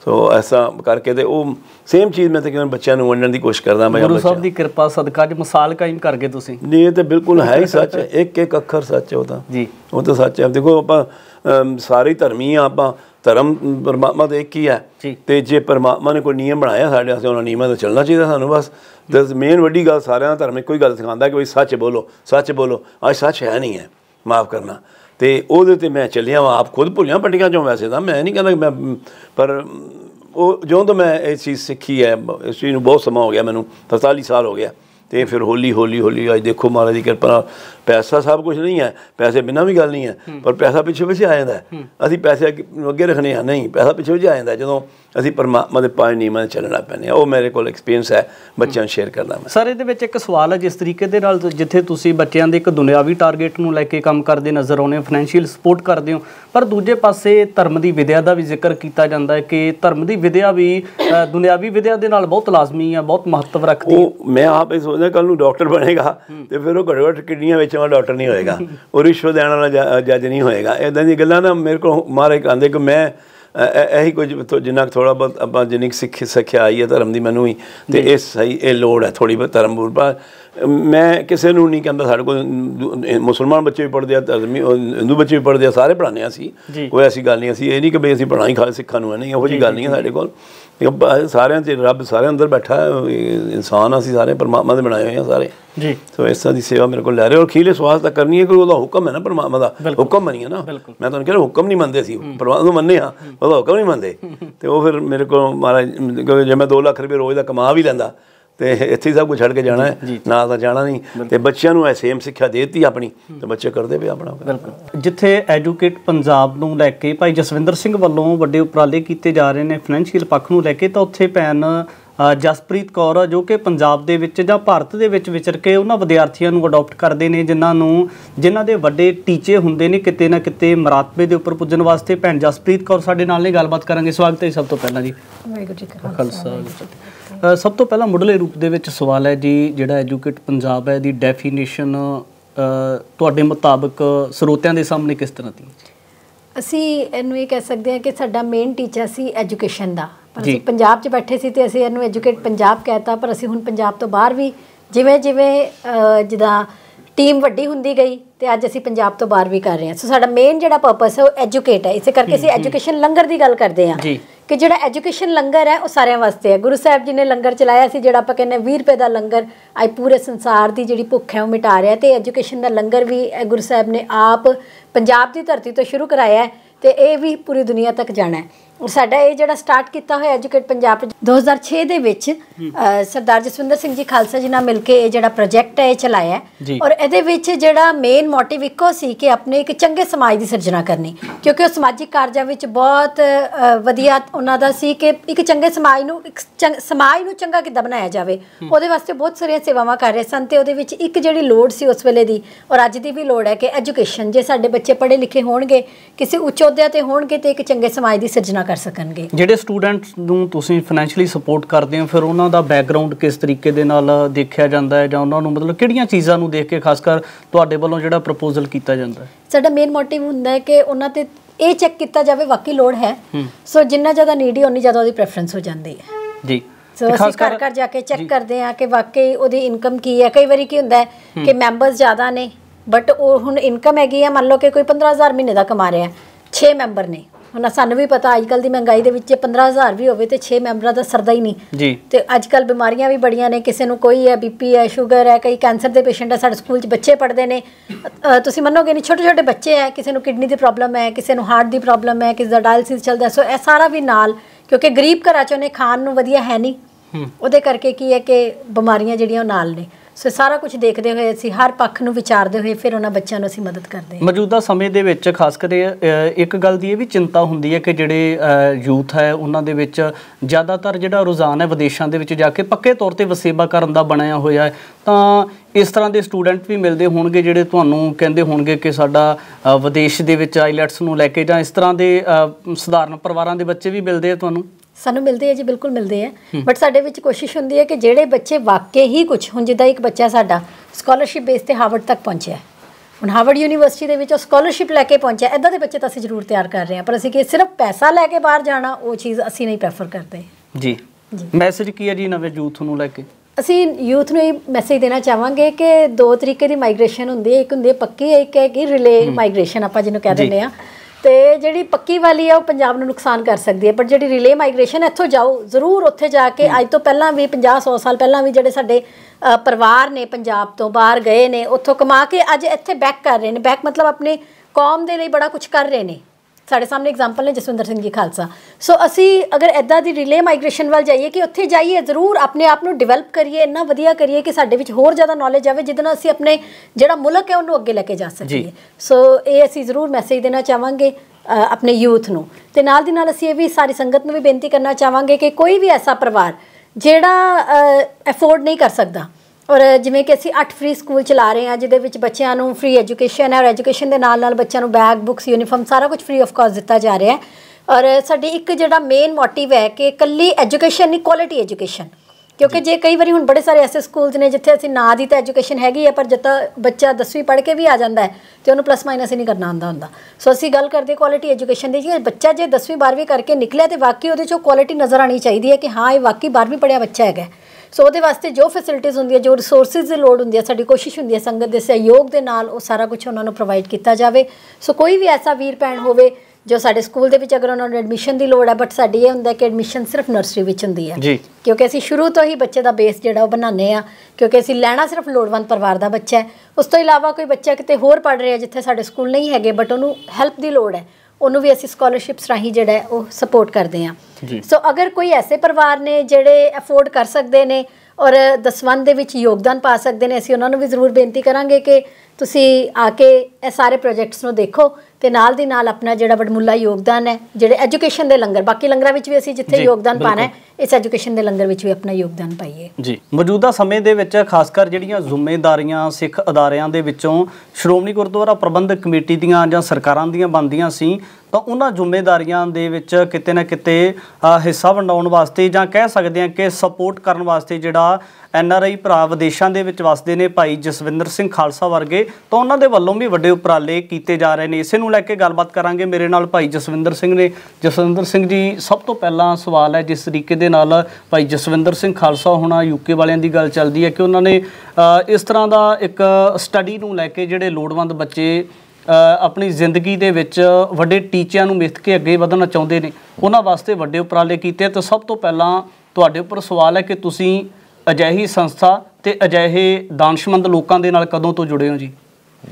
Speaker 1: ਸੋ ਐਸਾ ਕਰਕੇ ਤੇ ਉਹ ਸੇਮ ਚੀਜ਼ ਮੈਂ ਤਕਰੀਬਨ ਬੱਚਿਆਂ ਨੂੰ ਵੰਡਣ ਦੀ ਕੋਸ਼ਿਸ਼ ਕਰਦਾ ਮੈਂ ਗੁਰੂ ਸਾਹਿਬ
Speaker 4: ਦੀ ਕਿਰਪਾ ਸਦਕਾ ਜਿ ਮਿਸਾਲ ਕਾਇਮ ਕਰਕੇ ਤੁਸੀਂ
Speaker 1: ਨਹੀਂ ਇਹ ਤੇ ਬਿਲਕੁਲ ਹੈ ਹੀ ਸੱਚ ਇੱਕ ਇੱਕ ਅੱਖਰ ਸੱਚ ਹੈ ਉਹ ਤਾਂ ਜੀ ਉਹ ਤਾਂ ਸੱਚ ਹੈ ਦੇਖੋ ਆਪਾਂ ਸਾਰੇ ਧਰਮੀ ਆ ਆਪਾਂ ਧਰਮ ਪਰਮਾਤਮਾ ਦੇ ਇੱਕ ਹੀ ਹੈ ਤੇ ਜੇ ਪਰਮਾਤਮਾ ਨੇ ਕੋਈ ਨਿਯਮ ਬਣਾਇਆ ਸਾਡੇ ਵਾਸਤੇ ਉਹਨਾਂ ਨਿਯਮਾਂ ਤੇ ਚੱਲਣਾ ਚਾਹੀਦਾ ਸਾਨੂੰ ਬਸ ਤੇ ਮੇਨ ਵੱਡੀ ਗੱਲ ਸਾਰਿਆਂ ਦਾ ਧਰਮ ਇੱਕੋ ਹੀ ਗੱਲ ਸਿਖਾਉਂਦਾ ਕਿ ਵੀ ਸੱਚ ਬੋਲੋ ਸੱਚ ਬੋਲੋ ਅੱਜ ਸੱਚ ਹੈ ਨਹੀਂ ਹੈ ਮਾਫ ਕਰਨਾ ਤੇ ਉਹਦੇ ਤੇ ਮੈਂ ਚੱਲਿਆ ਵਾਂ ਆਪ ਖੁਦ ਭੁੱਲਿਆ ਪਟੀਆਂ ਚੋਂ ਵੈਸੇ ਤਾਂ ਮੈਂ ਨਹੀਂ ਕਹਿੰਦਾ ਕਿ ਮੈਂ ਪਰ ਉਹ ਜਦੋਂ ਤੋਂ ਮੈਂ ਇਹ ਚੀਜ਼ ਸਿੱਖੀ ਹੈ ਇਸ ਚੀਜ਼ ਨੂੰ ਬਹੁਤ ਸਮਾਂ ਹੋ ਗਿਆ ਮੈਨੂੰ 43 ਸਾਲ ਹੋ ਗਿਆ ਤੇ ਫਿਰ ਹੌਲੀ ਹੌਲੀ ਹੌਲੀ ਅੱਜ ਦੇਖੋ ਮਹਾਰਾਜ ਦੀ ਕਿਰਪਾ ਨਾਲ ਪੈਸਾ ਸਭ ਕੁਝ ਨਹੀਂ ਹੈ ਪੈਸੇ ਬਿਨਾਂ ਵੀ ਗੱਲ ਨਹੀਂ ਹੈ ਪਰ ਪੈਸਾ ਪਿੱਛੇ ਪਿੱਛੇ ਆ ਜਾਂਦਾ ਅਸੀਂ ਪੈਸੇ ਅੱਗੇ ਰੱਖਨੇ ਆ ਨਹੀਂ ਪੈਸਾ ਪਿੱਛੇ ਪਿੱਛੇ ਆ ਜਾਂਦਾ ਜਦੋਂ ਅਸੀਂ ਪਰਮਾਤਮਾ ਦੇ ਪੰਜ ਨਿਯਮਾਂ ਤੇ ਚੱਲਣਾ ਆ ਉਹ ਮੇਰੇ ਕੋਲ ਐਕਸਪੀਰੀਅੰਸ ਹੈ ਬੱਚਿਆਂ ਨੂੰ ਸ਼ੇਅਰ ਕਰਦਾ ਮੈਂ
Speaker 4: ਸਰ ਇਹਦੇ ਵਿੱਚ ਇੱਕ ਸਵਾਲ ਹੈ ਜਿਸ ਤਰੀਕੇ ਦੇ ਨਾਲ ਜਿੱਥੇ ਤੁਸੀਂ ਬੱਚਿਆਂ ਦੇ ਇੱਕ ਦੁਨਿਆਵੀ ਟਾਰਗੇਟ ਨੂੰ ਲੈ ਕੇ ਕੰਮ ਕਰਦੇ ਨਜ਼ਰ ਆਉਂਦੇ ਫਾਈਨੈਂਸ਼ੀਅਲ ਸਪੋਰਟ ਕਰਦੇ ਹੋ ਪਰ ਦੂਜੇ ਪਾਸੇ ਧਰਮ ਦੀ ਵਿਦਿਆ ਦਾ ਵੀ ਜ਼ਿਕਰ ਕੀਤਾ ਜਾਂਦਾ ਹੈ ਕਿ ਧਰਮ ਦੀ ਵਿਦਿਆ ਵੀ ਦੁਨਿਆਵੀ ਵਿਦਿਆ ਦੇ ਨਾਲ ਬਹੁਤ ਲਾਜ਼ਮੀ ਹੈ ਬਹੁਤ ਮਹੱਤਵ
Speaker 1: ਰੱਖਦੀ ਹੈ ਉਹ ਮੈਂ ਆਪ ਇਹ ਸੋਚਦਾ ਕੱਲ ਨੂੰ ਡਾਕਟਰ ਬਣੇਗਾ ਤੇ ਫਿਰ ਉਹ ਘੜਵਟ ਕਿੱਡੀਆਂ ਵਿੱਚ ਚੰਗਾ ਡਾਕਟਰ ਨਹੀਂ ਹੋਏਗਾ ਉਹ ਰਿਸ਼ਵਤ ਦੇਣ ਵਾਲਾ ਜੱਜ ਨਹੀਂ ਹੋਏਗਾ ਇਦਾਂ ਦੀ ਗੱਲਾਂ ਨਾ ਮੇਰੇ ਕੋਲ ਮਾਰੇ ਕਹਿੰਦੇ ਕਿ ਮੈਂ ਇਹੀ ਕੁਝ ਜਿੰਨਾ ਥੋੜਾ ਬਹੁਤ ਆਪਾਂ ਜਿੰਨੀ ਸਿੱਖ ਸਿੱਖਿਆ ਆਈ ਹੈ ਧਰਮ ਦੀ ਮੈਨੂੰ ਹੀ ਤੇ ਇਹ ਸਹੀ ਇਹ ਲੋੜ ਹੈ ਥੋੜੀ ਬਹੁਤ ਧਰਮ ਪਰ ਮੈਂ ਕਿਸੇ ਨੂੰ ਨਹੀਂ ਕਹਿੰਦਾ ਸਾਡੇ ਕੋਲ ਮੁਸਲਮਾਨ ਬੱਚੇ ਵੀ ਪੜਦੇ ਆ ਅਜ਼ਮੀ ਹਿੰਦੂ ਬੱਚੇ ਵੀ ਪੜਦੇ ਆ ਸਾਰੇ ਪੜਾਣੇ ਆ ਸੀ ਕੋਈ ਐਸੀ ਗੱਲ ਨਹੀਂ ਅਸੀਂ ਇਹ ਨਹੀਂ ਕਿ ਬਈ ਅਸੀਂ ਪੜਾਈ ਖਾਲ ਸਿੱਖਾਂ ਨੂੰ ਨਹੀਂ ਉਹੋ ਜੀ ਗੱਲ ਨਹੀਂ ਸਾਡੇ ਕੋਲ ਸਾਰਿਆਂ ਤੇ ਰੱਬ ਸਾਰਿਆਂ ਅੰਦਰ ਬੈਠਾ ਇਨਸਾਨ ਅਸੀਂ ਸਾਰੇ ਪਰਮਾਤਮਾ ਦੇ ਬਣਾਏ ਹੋਏ ਆ ਸਾਰੇ ਜੀ ਸੋ ਇਸ ਤਰ੍ਹਾਂ ਦੀ ਸੇਵਾ ਮੇਰੇ ਕੋਲ ਲੈ ਰਹੇ ਔਰ ਖੀਲੇ ਸਵਾਸ ਤਾਂ ਕਰਨੀ ਹੈ ਕੋਈ ਉਹਦਾ ਹੁਕਮ ਹੈ ਨਾ ਪਰਮਾਤਮਾ ਦਾ ਹੁਕਮ ਨਹੀਂ ਹੈ ਨਾ ਮੈਂ ਤੁਹਾਨੂੰ ਕਿਹਾ ਹੁਕਮ ਨਹੀਂ ਮੰਨਦੇ ਸੀ ਪਰਮਾਤਮਾ ਨੂੰ ਮੰਨੇ ਆ ਉਹਦਾ ਹੁਕਮ ਨਹੀਂ ਮੰਨਦੇ ਤੇ ਉਹ ਫਿਰ ਮੇਰੇ ਕੋਲ ਮਹਾਰਾਜ ਜੇ ਮੈਂ 2 ਲੱਖ ਰੁਪਏ ਰੋਜ਼ ਦਾ ਕਮਾ ਵੀ ਲੈਂਦਾ ਤੇ ਇੱਥੇ ਸਭ ਕੁਝ ਛੱਡ ਕੇ ਜਾਣਾ ਹੈ ਨਾ ਤਾਂ ਜਾਣਾ ਨਹੀਂ ਤੇ ਬੱਚਿਆਂ ਨੂੰ ਐ ਸੇਮ ਸਿੱਖਿਆ ਦੇਤੀ ਆਪਣੀ ਤੇ ਬੱਚੇ ਕਰਦੇ ਵੀ ਆਪਣਾ
Speaker 4: ਬਿਲਕੁਲ ਜਿੱਥੇ ਐਜੂਕੇਟ ਪੰਜਾਬ ਨੂੰ ਲੈ ਕੇ ਭਾਈ ਜਸਵਿੰਦਰ ਸਿੰਘ ਵੱਲੋਂ ਵੱਡੇ ਉਪਰਾਲੇ ਕੀਤੇ ਜਾ ਰਹੇ ਨੇ ਫਾਈਨੈਂਸ਼ੀਅਲ ਪੱਖ ਨੂੰ ਲੈ ਕੇ ਤਾਂ ਉੱਥੇ ਪੈਨ ਜਸਪ੍ਰੀਤ ਕੌਰ ਜੋ ਕਿ ਪੰਜਾਬ ਦੇ ਵਿੱਚ ਜਾਂ ਭਾਰਤ ਦੇ ਵਿੱਚ ਵਿਚਰ ਕੇ ਉਹਨਾਂ ਵਿਦਿਆਰਥੀਆਂ ਨੂੰ ਅਡਾਪਟ ਕਰਦੇ ਨੇ ਜਿਨ੍ਹਾਂ ਨੂੰ ਜਿਨ੍ਹਾਂ ਦੇ ਵੱਡੇ ਟੀਚੇ ਹੁੰਦੇ ਨੇ ਕਿਤੇ ਨਾ ਕਿਤੇ ਮਰਾਤਬੇ ਦੇ ਉੱਪਰ ਪੁੱਜਣ ਵਾਸਤੇ ਭੈਣ ਜਸਪ੍ਰੀਤ ਕੌਰ ਸਾਡੇ ਨਾਲ ਨੇ ਗੱਲਬਾਤ ਕਰਾਂਗੇ ਸਵਾਗਤ ਹੈ ਸਭ ਤੋਂ ਪਹਿਲਾਂ ਜੀ ਖਾਲਸਾ ਸਭ ਤੋਂ ਪਹਿਲਾਂ ਮੁੱਢਲੇ ਰੂਪ ਦੇ ਵਿੱਚ ਸਵਾਲ ਹੈ ਜੀ ਜਿਹੜਾ ਐਜੂਕੇਟ ਪੰਜਾਬ ਹੈ ਦੀ ਡੈਫੀਨੇਸ਼ਨ ਤੁਹਾਡੇ ਮੁਤਾਬਕ ਸਰੋਤਿਆਂ ਦੇ ਸਾਹਮਣੇ ਕਿਸ ਤਰ੍ਹਾਂ ਦੀ
Speaker 2: ਅਸੀਂ ਇਹਨੂੰ ਇਹ ਕਹਿ ਸਕਦੇ ਹਾਂ ਕਿ ਸਾਡਾ ਮੇਨ ਟੀਚਾ ਸੀ ਐਜੂਕੇਸ਼ਨ ਦਾ ਪਰ ਅਸੀਂ ਪੰਜਾਬ 'ਚ ਬੈਠੇ ਸੀ ਤੇ ਅਸੀਂ ਇਹਨੂੰ ਐਜੂਕੇਟ ਪੰਜਾਬ ਕਹਿਤਾ ਪਰ ਅਸੀਂ ਹੁਣ ਪੰਜਾਬ ਤੋਂ ਬਾਹਰ ਵੀ ਜਿਵੇਂ ਜਿਵੇਂ ਜਿਦਾ ਟੀਮ ਵੱਡੀ ਹੁੰਦੀ ਗਈ ਤੇ ਅੱਜ ਅਸੀਂ ਪੰਜਾਬ ਤੋਂ ਬਾਹਰ ਵੀ ਕਰ ਰਹੇ ਹਾਂ ਸੋ ਸਾਡਾ ਮੇਨ ਜਿਹੜਾ ਪਰਪਸ ਹੈ ਉਹ ਐਜੂਕੇਟ ਹੈ ਇਸੇ ਕਰਕੇ ਅਸੀਂ ਐਜੂਕੇਸ਼ਨ ਲੰਗਰ ਦੀ ਗੱਲ ਕਰਦੇ ਹਾਂ ਕਿ ਜਿਹੜਾ ਐਜੂਕੇਸ਼ਨ ਲੰਗਰ ਹੈ ਉਹ ਸਾਰਿਆਂ ਵਾਸਤੇ ਹੈ ਗੁਰੂ ਸਾਹਿਬ ਜੀ ਨੇ ਲੰਗਰ ਚਲਾਇਆ ਸੀ ਜਿਹੜਾ ਆਪਾਂ ਕਹਿੰਦੇ 20 ਰੁਪਏ ਦਾ ਲੰਗਰ ਅੱਜ ਪੂਰੇ ਸੰਸਾਰ ਦੀ ਜਿਹੜੀ ਭੁੱਖ ਹੈ ਉਹ ਮਿਟਾ ਰਿਹਾ ਤੇ ਐਜੂਕੇਸ਼ਨ ਦਾ ਲੰਗਰ ਵੀ ਗੁਰੂ ਸਾਹਿਬ ਨੇ ਆਪ ਪੰਜਾਬ ਦੀ ਧਰਤੀ ਤੋਂ ਸ਼ੁਰੂ ਕਰਾਇਆ ਤੇ ਇਹ ਵੀ ਪੂਰੀ ਦੁਨੀਆ ਤੱਕ ਜਾਣਾ ਹੈ ਸਾਡਾ ਇਹ ਜਿਹੜਾ ਸਟਾਰਟ ਕੀਤਾ ਹੋਇਆ ਐਜੂਕੇਟ ਪੰਜਾਬ 2006 ਦੇ ਵਿੱਚ ਸਰਦਾਰ ਜਸਵਿੰਦਰ ਸਿੰਘ ਜੀ ਖਾਲਸਾ ਜੀ ਨਾਲ ਮਿਲ ਕੇ ਇਹ ਜਿਹੜਾ ਪ੍ਰੋਜੈਕਟ ਹੈ ਇਹ ਚਲਾਇਆ ਔਰ ਇਹਦੇ ਵਿੱਚ ਜਿਹੜਾ ਮੇਨ ਮੋਟਿਵ ਇੱਕੋ ਸੀ ਕਿ ਆਪਣੇ ਇੱਕ ਚੰਗੇ ਸਮਾਜ ਦੀ ਸਿਰਜਣਾ ਕਰਨੀ ਕਿਉਂਕਿ ਉਹ ਸਮਾਜਿਕ ਕਾਰਜਾਂ ਵਿੱਚ ਬਹੁਤ ਵਧੀਆ ਉਹਨਾਂ ਦਾ ਸੀ ਕਿ ਇੱਕ ਚੰਗੇ ਸਮਾਜ ਨੂੰ ਇੱਕ ਸਮਾਜ ਨੂੰ ਚੰਗਾ ਕਿੱਦਾਂ ਬਣਾਇਆ ਜਾਵੇ ਉਹਦੇ ਵਾਸਤੇ ਬਹੁਤ ਸਾਰੀਆਂ ਸੇਵਾਵਾਂ ਕਰ ਰਹੇ ਸਨ ਤੇ ਉਹਦੇ ਵਿੱਚ ਇੱਕ ਜਿਹੜੀ ਲੋੜ ਸੀ ਉਸ ਵੇਲੇ ਦੀ ਔਰ ਅੱਜ ਦੀ ਵੀ ਲੋੜ ਹੈ ਕਿ ਐਜੂਕੇਸ਼ਨ ਜੇ ਸਾਡੇ ਬੱਚੇ ਪੜ੍ਹੇ ਲਿਖੇ ਹੋਣਗੇ ਕਿਸੇ ਉੱਚ ਅਹੁਦੇ ਤੇ ਹੋਣਗੇ ਤੇ ਇੱਕ ਚੰਗੇ ਸਮਾਜ ਦੀ ਸਿਰਜਣਾ ਕਰ ਸਕਣਗੇ
Speaker 4: ਜਿਹੜੇ ਸਟੂਡੈਂਟਸ ਨੂੰ ਤੁਸੀਂ ਫਾਈਨੈਂਸ਼ੀਅਲੀ ਸਪੋਰਟ ਕਰਦੇ ਹੋ ਫਿਰ ਉਹਨਾਂ ਦਾ ਬੈਕਗ੍ਰਾਉਂਡ ਕਿਸ ਤਰੀਕੇ ਦੇ ਨਾਲ ਦੇਖਿਆ ਜਾਂਦਾ ਹੈ ਜਾਂ ਉਹਨਾਂ ਨੂੰ ਮਤਲਬ ਕਿਹੜੀਆਂ ਚੀਜ਼ਾਂ ਨੂੰ ਦੇਖ ਕੇ ਖਾਸ ਕਰ ਤੁਹਾਡੇ ਵੱਲੋਂ ਜਿਹੜਾ ਪ੍ਰਪੋਜ਼ਲ ਕੀਤਾ ਜਾਂਦਾ ਹੈ
Speaker 2: ਸਾਡਾ ਮੇਨ ਮੋਟਿਵ ਹੁੰਦਾ ਹੈ ਕਿ ਉਹਨਾਂ ਤੇ ਇਹ ਚੈੱਕ ਕੀਤਾ ਜਾਵੇ ਵਾਕਈ ਲੋੜ ਹੈ ਸੋ ਜਿੰਨਾ ਜ਼ਿਆਦਾ ਨੀਡੀ ਉਨੀ ਜ਼ਿਆਦਾ ਉਹਦੀ ਪ੍ਰੈਫਰੈਂਸ ਹੋ ਜਾਂਦੀ ਹੈ
Speaker 4: ਜੀ ਸੋ ਅਸੀਂ ਘਰ
Speaker 2: ਘਰ ਜਾ ਕੇ ਚੈੱਕ ਕਰਦੇ ਆ ਕਿ ਵਾਕਈ ਉਹਦੀ ਇਨਕਮ ਕੀ ਹੈ ਕਈ ਵਾਰੀ ਕੀ ਹੁੰਦਾ ਹੈ ਕਿ ਮੈਂਬਰਸ ਜ਼ਿਆਦਾ ਨੇ ਬਟ ਉਹ ਹੁਣ ਇਨਕਮ ਹੈਗੀ ਹੈ ਮੰਨ ਲਓ ਕਿ ਕੋਈ 15000 ਮਹੀਨੇ ਦਾ ਕਮਾ ਰਿਹਾ ਹੈ 6 ਮੈਂਬਰ ਨੇ ਹੁਣ ਸਾਨੂੰ ਵੀ ਪਤਾ ਅੱਜਕੱਲ ਦੀ ਮਹਿੰਗਾਈ ਦੇ ਵਿੱਚ 15000 ਵੀ ਹੋਵੇ ਤੇ 6 ਮੈਂਬਰਾਂ ਦਾ ਸਰਦਾ ਹੀ ਨਹੀਂ ਜੀ ਤੇ ਅੱਜਕੱਲ ਬਿਮਾਰੀਆਂ ਵੀ ਬੜੀਆਂ ਨੇ ਕਿਸੇ ਨੂੰ ਕੋਈ ਹੈ ਬੀਪੀ ਹੈ ਸ਼ੂਗਰ ਹੈ ਕਈ ਕੈਂਸਰ ਦੇ ਪੇਸ਼ੈਂਟ ਹੈ ਸਾਡੇ ਸਕੂਲ 'ਚ ਬੱਚੇ ਪੜ੍ਹਦੇ ਨੇ ਤੁਸੀਂ ਮੰਨੋਗੇ ਨਹੀਂ ਛੋਟੇ ਛੋਟੇ ਬੱਚੇ ਹੈ ਕਿਸੇ ਨੂੰ ਕਿਡਨੀ ਦੀ ਪ੍ਰੋਬਲਮ ਹੈ ਕਿਸੇ ਨੂੰ ਹਾਰਟ ਦੀ ਪ੍ਰੋਬਲਮ ਹੈ ਕਿਸੇ ਦਾ ਡਾਇਲਿਸਿਸ ਚੱਲਦਾ ਸੋ ਇਹ ਸਾਰਾ ਵੀ ਨਾਲ ਕਿਉਂਕਿ ਗਰੀਬ ਘਰਾਂ 'ਚ ਉਹਨੇ ਖਾਣ ਨੂੰ ਵਧੀਆ ਹੈ ਨਹੀਂ ਉਹਦੇ ਕਰਕੇ ਕੀ ਹੈ ਕਿ ਬਿਮਾਰੀਆਂ ਜਿਹੜੀਆਂ ਉਹ ਨਾਲ ਨੇ ਸੋ ਸਾਰਾ ਕੁਝ ਦੇਖਦੇ ਹੋਏ ਅਸੀਂ ਹਰ ਪੱਖ ਨੂੰ ਵਿਚਾਰਦੇ ਹੋਏ ਫਿਰ ਉਹਨਾਂ ਬੱਚਿਆਂ ਨੂੰ ਅਸੀਂ ਮਦਦ ਕਰਦੇ ਹਾਂ
Speaker 4: ਮੌਜੂਦਾ ਸਮੇਂ ਦੇ ਵਿੱਚ ਖਾਸ ਕਰਕੇ ਇੱਕ ਗੱਲ ਦੀ ਇਹ ਵੀ ਚਿੰਤਾ ਹੁੰਦੀ ਹੈ ਕਿ ਜਿਹੜੇ ਯੂਥ ਹੈ ਉਹਨਾਂ ਦੇ ਵਿੱਚ ਜ਼ਿਆਦਾਤਰ ਜਿਹੜਾ ਰੁਝਾਨ ਹੈ ਵਿਦੇਸ਼ਾਂ ਦੇ ਵਿੱਚ ਜਾ ਕੇ ਪੱਕੇ ਤੌਰ ਤੇ ਵਸੇਬਾ ਕਰਨ ਦਾ ਬਣਿਆ ਹੋਇਆ ਹੈ ਤਾਂ ਇਸ ਤਰ੍ਹਾਂ ਦੇ ਸਟੂਡੈਂਟ ਵੀ ਮਿਲਦੇ ਹੋਣਗੇ ਜਿਹੜੇ ਤੁਹਾਨੂੰ ਕਹਿੰਦੇ ਹੋਣਗੇ ਕਿ ਸਾਡਾ ਵਿਦੇਸ਼ ਦੇ ਵਿੱਚ ਆਈਲੈਟਸ ਨੂੰ ਲੈ ਕੇ ਜਾਂ ਇਸ ਤਰ੍ਹਾਂ ਦੇ ਸਧਾਰਨ ਪਰਿਵਾਰਾਂ ਦੇ ਬੱਚੇ ਵੀ ਮਿਲਦੇ ਆ ਤੁਹਾਨੂੰ
Speaker 2: ਸਾਨੂੰ ਮਿਲਦੇ ਆ ਜੀ ਬਿਲਕੁਲ ਮਿਲਦੇ ਆ ਬਟ ਸਾਡੇ ਵਿੱਚ ਕੋਸ਼ਿਸ਼ ਹੁੰਦੀ ਹੈ ਕਿ ਜਿਹੜੇ ਬੱਚੇ ਵਾਕਈ ਹੀ ਕੁਝ ਹੁਣ ਜਿੱਦਾਂ ਇੱਕ ਬੱਚਾ ਸਾਡਾ ਸਕਾਲਰਸ਼ਿਪ ਬੇਸ ਤੇ ਹਾਰਵਰਡ ਤੱਕ ਪਹੁੰਚਿਆ ਹੁਣ ਹਾਰਵਰਡ ਯੂਨੀਵਰਸਿਟੀ ਦੇ ਵਿੱਚ ਉਹ ਸਕਾਲਰਸ਼ਿਪ ਲੈ ਕੇ ਪਹੁੰਚਿਆ ਐਦਾਂ ਦੇ ਬੱਚੇ ਤਾਂ ਅਸੀਂ ਜ਼ਰੂਰ ਤਿਆਰ ਕਰ ਰਹੇ ਹਾਂ ਪਰ ਅਸੀਂ ਕਿ ਸਿਰਫ ਪੈਸਾ ਲੈ ਕੇ ਬਾਹਰ ਜਾਣਾ ਉਹ ਚੀਜ਼ ਅਸੀਂ ਨਹੀਂ ਪ੍ਰੈਫਰ ਕਰਦੇ
Speaker 4: ਜੀ ਮੈਸੇਜ ਕੀ ਹੈ ਜੀ ਨਵੇਂ ਯੂਥ ਨੂੰ ਲੈ ਕੇ
Speaker 2: ਅਸੀਂ ਯੂਥ ਨੂੰ ਇਹ ਮੈਸੇਜ ਦੇਣਾ ਚਾਹਾਂਗੇ ਕਿ ਦੋ ਤਰੀਕੇ ਦੀ ਮਾਈਗ੍ਰੇਸ਼ਨ ਹੁੰਦੀ ਹੈ ਇੱਕ ਹੁੰਦੀ ਹੈ ਪੱਕੀ ਇੱਕ ਹੈ ਕਿ ਰਿਲੇ ਮਾਈਗ੍ਰੇਸ਼ਨ ਆਪਾਂ ਜਿਹਨੂੰ ਕਹਿ ਦਿੰਦੇ ਆ ਤੇ ਜਿਹੜੀ ਪੱਕੀ ਵਾਲੀ ਆ ਉਹ ਪੰਜਾਬ ਨੂੰ ਨੁਕਸਾਨ ਕਰ ਸਕਦੀ ਹੈ ਪਰ ਜਿਹੜੀ ਰਿਲੇ ਮਾਈਗ੍ਰੇਸ਼ਨ ਇੱਥੋਂ ਜਾਓ ਜ਼ਰੂਰ ਉੱਥੇ ਜਾ ਕੇ ਅੱਜ ਤੋਂ ਪਹਿਲਾਂ ਵੀ 50 100 ਸਾਲ ਪਹਿਲਾਂ ਵੀ ਜਿਹੜੇ ਸਾਡੇ ਪਰਿਵਾਰ ਨੇ ਪੰਜਾਬ ਤੋਂ ਬਾਹਰ ਗਏ ਨੇ ਉੱਥੋਂ ਕਮਾ ਕੇ ਅੱਜ ਇੱਥੇ ਬੈਕ ਕਰ ਰਹੇ ਨੇ ਬੈਕ ਮਤਲਬ ਆਪਣੀ ਕੌਮ ਦੇ ਲਈ ਬੜਾ ਕੁਝ ਕਰ ਰਹੇ ਨੇ ਸਾਡੇ ਸਾਹਮਣੇ ਐਗਜ਼ਾਮਪਲ ਨੇ ਜਸਵਿੰਦਰ ਸਿੰਘ ਜੀ ਖਾਲਸਾ ਸੋ ਅਸੀਂ ਅਗਰ ਐਦਾਂ ਦੀ ਰਿਲੇ ਮਾਈਗ੍ਰੇਸ਼ਨ ਵੱਲ ਜਾਈਏ ਕਿ ਉੱਥੇ ਜਾਈਏ ਜ਼ਰੂਰ ਆਪਣੇ ਆਪ ਨੂੰ ਡਿਵੈਲਪ ਕਰੀਏ ਇੰਨਾ ਵਧੀਆ ਕਰੀਏ ਕਿ ਸਾਡੇ ਵਿੱਚ ਹੋਰ ਜ਼ਿਆਦਾ ਨੌਲੇਜ ਆਵੇ ਜਿਹਦੇ ਨਾਲ ਅਸੀਂ ਆਪਣੇ ਜਿਹੜਾ ਮੁਲਕ ਹੈ ਉਹਨੂੰ ਅੱਗੇ ਲੈ ਕੇ ਜਾ ਸਕੀਏ ਸੋ ਇਹ ਅਸੀਂ ਜ਼ਰੂਰ ਮੈਸੇਜ ਦੇਣਾ ਚਾਹਾਂਗੇ ਆਪਣੇ ਯੂਥ ਨੂੰ ਤੇ ਨਾਲ ਦੀ ਨਾਲ ਅਸੀਂ ਇਹ ਵੀ ਸਾਰੀ ਸੰਗਤ ਨੂੰ ਵੀ ਬੇਨਤੀ ਕਰਨਾ ਚਾਹਾਂਗੇ ਕਿ ਕੋਈ ਵੀ ਐਸਾ ਪਰਿਵਾਰ ਜਿਹੜਾ ਅਫੋਰਡ ਨਹੀਂ ਕਰ ਸਕਦਾ ਔਰ ਜਿਵੇਂ ਕਿ ਅਸੀਂ 8 ਫ੍ਰੀ ਸਕੂਲ ਚਲਾ ਰਹੇ ਹਾਂ ਜਿਹਦੇ ਵਿੱਚ ਬੱਚਿਆਂ ਨੂੰ ਫ੍ਰੀ ਐਜੂਕੇਸ਼ਨ ਹੈ ਔਰ ਐਜੂਕੇਸ਼ਨ ਦੇ ਨਾਲ ਨਾਲ ਬੱਚਿਆਂ ਨੂੰ ਬੈਗ ਬੁੱਕਸ ਯੂਨੀਫਾਰਮ ਸਾਰਾ ਕੁਝ ਫ੍ਰੀ ਆਫ ਕਾਸਟ ਦਿੱਤਾ ਜਾ ਰਿਹਾ ਹੈ ਔਰ ਸਾਡੀ ਇੱਕ ਜਿਹੜਾ ਮੇਨ ਮੋਟਿਵ ਹੈ ਕਿ ਇਕੱਲੀ ਐਜੂਕੇਸ਼ਨ ਨਹੀਂ ਕੁਆਲਿਟੀ ਐਜੂਕੇਸ਼ਨ ਕਿਉਂਕਿ ਜੇ ਕਈ ਵਾਰੀ ਹੁਣ ਬੜੇ ਸਾਰੇ ਐਸੇ ਸਕੂਲਸ ਨੇ ਜਿੱਥੇ ਅਸੀਂ ਨਾ ਦੀ ਤਾਂ ਐਜੂਕੇਸ਼ਨ ਹੈਗੀ ਹੈ ਪਰ ਜਦ ਬੱਚਾ 10ਵੀਂ ਪੜ੍ਹ ਕੇ ਵੀ ਆ ਜਾਂਦਾ ਹੈ ਤੇ ਉਹਨੂੰ ਪਲੱਸ ਮਾਈਨਸ ਹੀ ਨਹੀਂ ਕਰਨਾ ਆਉਂਦਾ ਹੁੰਦਾ ਸੋ ਅਸੀਂ ਗੱਲ ਕਰਦੇ ਕੁਆਲਿਟੀ ਐਜੂਕੇਸ਼ਨ ਦੀ ਜੀ ਬੱਚਾ ਜੇ 10ਵੀਂ 12ਵੀਂ ਕਰਕੇ ਨਿਕਲਿਆ ਤੇ ਵਾਕਈ ਉਹਦੇ ਚੋਂ ਕੁਆਲਿਟੀ ਨਜ਼ਰ ਆਣੀ ਚਾਹੀਦੀ ਹੈ ਕਿ ਹਾਂ ਇਹ ਵਾਕਈ 12ਵੀਂ ਪੜਿਆ ਬੱਚਾ ਹੈਗਾ ਸੋ ਉਹਦੇ ਵਾਸਤੇ ਜੋ ਫੈਸਿਲਿਟੀਆਂ ਹੁੰਦੀਆਂ ਜੋ ਰਿਸੋਰਸਸ ਦੀ ਲੋੜ ਹੁੰਦੀ ਹੈ ਸਾਡੀ ਕੋਸ਼ਿਸ਼ ਹੁੰਦੀ ਹੈ ਸੰਗਤ ਦੇ ਸਹਿਯੋਗ ਦੇ ਨਾਲ ਉਹ ਸਾਰਾ ਕੁਝ ਉਹਨਾਂ ਨੂੰ ਪ੍ਰੋਵਾਈਡ ਕੀਤਾ ਜਾਵੇ ਸੋ ਕੋਈ ਵੀ ਐਸਾ ਵੀਰ ਭੈਣ ਹੋਵੇ ਜੋ ਸਾਡੇ ਸਕੂਲ ਦੇ ਵਿੱਚ ਅਗਰ ਉਹਨਾਂ ਨੂੰ ਐਡਮਿਸ਼ਨ ਦੀ ਲੋੜ ਹੈ ਬਟ ਸਾਡੀ ਇਹ ਹੁੰਦਾ ਕਿ ਐਡਮਿਸ਼ਨ ਸਿਰਫ ਨਰਸਰੀ ਵਿੱਚ ਹੁੰਦੀ ਹੈ ਜੀ ਕਿਉਂਕਿ ਅਸੀਂ ਸ਼ੁਰੂ ਤੋਂ ਹੀ ਬੱਚੇ ਦਾ ਬੇਸ ਜਿਹੜਾ ਉਹ ਬਣਾਉਂਦੇ ਆ ਕਿਉਂਕਿ ਅਸੀਂ ਲੈਣਾ ਸਿਰਫ ਲੋੜਵੰਦ ਪਰਿਵਾਰ ਦਾ ਬੱਚਾ ਹੈ ਉਸ ਤੋਂ ਇਲਾਵਾ ਕੋਈ ਬੱਚਾ ਕਿਤੇ ਹੋਰ ਪੜ ਰਿਹਾ ਜਿੱਥੇ ਸਾਡੇ ਸਕੂਲ ਨਹੀਂ ਹੈਗੇ ਬਟ ਉਹਨੂੰ ਹੈਲਪ ਦੀ ਲੋੜ ਹੈ ਉਹਨੂੰ ਵੀ ਅਸੀਂ ਸਕਾਲਰਸ਼ਿਪਸ ਰਾਹੀਂ ਜਿਹੜਾ ਉਹ ਸਪੋਰਟ ਕਰਦੇ ਆ ਸੋ ਅਗਰ ਕੋਈ ਐਸੇ ਪਰਿਵਾਰ ਨੇ ਜਿਹੜੇ ਅਫੋਰਡ ਕਰ ਸਕਦੇ ਨੇ ਔਰ ਦਸਵੰਦ ਦੇ ਵਿੱਚ ਯੋਗਦਾਨ ਪਾ ਸਕਦੇ ਨੇ ਅਸੀਂ ਉਹਨਾਂ ਨੂੰ ਵੀ ਜ਼ਰੂਰ ਬੇਨਤੀ ਕਰਾਂਗੇ ਕਿ ਤੁਸੀਂ ਆ ਕੇ ਇਹ ਸਾਰੇ ਪ੍ਰੋਜੈਕਟਸ ਨੂੰ ਦੇਖੋ ਤੇ ਨਾਲ ਦੀ ਨਾਲ ਆਪਣਾ ਜਿਹੜਾ ਵਡਮੁੱਲਾ ਯੋਗਦਾਨ ਹੈ ਜਿਹੜੇ ਐਜੂਕੇਸ਼ਨ ਦੇ ਲੰਗਰ ਬਾਕੀ ਲੰਗਰਾਂ ਵਿੱਚ ਵੀ ਅਸੀਂ ਜਿੱਥੇ ਯੋਗਦਾਨ ਪਾਣਾ ਹੈ ਇਸ ਐਜੂਕੇਸ਼ਨ ਦੇ ਲੰਗਰ ਵਿੱਚ ਵੀ ਆਪਣਾ ਯੋਗਦਾਨ ਪਾਈਏ
Speaker 4: ਜੀ ਮੌਜੂਦਾ ਸਮੇਂ ਦੇ ਵਿੱਚ ਖਾਸ ਕਰ ਜਿਹੜੀਆਂ ਜ਼ਿੰਮੇਵਾਰੀਆਂ ਸਿੱਖ ਅਦਾਰਿਆਂ ਦੇ ਵਿੱਚੋਂ ਸ਼੍ਰੋਮਣੀ ਗੁਰਦੁਆਰਾ ਪ੍ਰਬੰਧਕ ਕਮੇਟੀ ਦੀਆਂ ਜਾਂ ਸਰਕਾਰਾਂ ਦੀਆਂ ਬਣਦੀਆਂ ਸੀ ਤਾਂ ਉਹਨਾਂ ਜ਼ਿੰਮੇਵਾਰੀਆਂ ਦੇ ਵਿੱਚ ਕਿਤੇ ਨਾ ਕਿਤੇ ਹਿੱਸਾ ਵੰਡਾਉਣ ਵਾਸਤੇ ਜਾਂ ਕਹਿ ਸਕਦੇ ਹਾਂ ਕਿ ਸਪੋਰਟ ਕਰਨ ਵਾਸਤੇ ਜਿਹੜਾ ਐਨ ਆਰ ਆਈ ਭਰਾ ਵਿਦੇਸ਼ਾਂ ਦੇ ਵਿੱਚ ਵਸਦੇ ਨੇ ਭਾਈ ਜਸਵਿੰਦਰ ਸਿੰਘ ਖਾਲਸਾ ਵਰਗੇ ਤਾਂ ਉਹਨਾਂ ਦੇ ਵੱਲੋਂ ਵੀ ਵੱਡੇ ਉਪਰਾਲੇ ਕੀਤੇ ਜਾ ਰਹੇ ਨੇ ਇਸੇ ਨੂੰ ਲੈ ਕੇ ਗੱਲਬਾਤ ਕਰਾਂਗੇ ਮੇਰੇ ਨਾਲ ਭਾਈ ਜਸਵਿੰਦਰ ਸਿੰਘ ਨੇ ਜਸਵਿੰਦਰ ਸਿੰਘ ਜੀ ਸਭ ਤੋਂ ਪਹਿਲਾਂ ਸਵਾਲ ਹੈ ਜਿਸ ਤਰੀਕੇ ਦੇ ਨਾਲ ਭਾਈ ਜਸਵਿੰਦਰ ਸਿੰਘ ਖਾਲਸਾ ਹੋਣਾ ਯੂਕੇ ਵਾਲਿਆਂ ਦੀ ਗੱਲ ਚੱਲਦੀ ਹੈ ਕਿ ਉਹਨਾਂ ਨੇ ਇਸ ਤਰ੍ਹਾਂ ਦਾ ਇੱਕ ਸਟੱਡੀ ਨੂੰ ਲੈ ਕੇ ਜਿਹੜੇ ਲੋੜਵੰਦ ਬੱਚੇ ਆਪਣੀ ਜ਼ਿੰਦਗੀ ਦੇ ਵਿੱਚ ਵੱਡੇ ਟੀਚਿਆਂ ਨੂੰ ਮਿੱਥ ਕੇ ਅੱਗੇ ਵਧਣਾ ਚਾਹੁੰਦੇ ਨੇ ਉਹਨਾਂ ਵਾਸਤੇ ਵੱਡੇ ਉਪਰਾਲੇ ਕੀਤੇ ਤਾਂ ਸਭ ਤੋਂ ਪਹਿਲਾਂ ਤੁਹਾਡੇ ਉੱਪਰ ਸਵਾਲ ਹੈ ਕਿ ਤੁਸੀਂ ਅਜਿਹੀ ਸੰਸਥਾ ਤੇ ਅਜਿਹੇ ਦਾਨਸ਼ਮੰਦ ਲੋਕਾਂ ਦੇ ਨਾਲ ਕਦੋਂ ਤੋਂ ਜੁੜੇ ਹੋ ਜੀ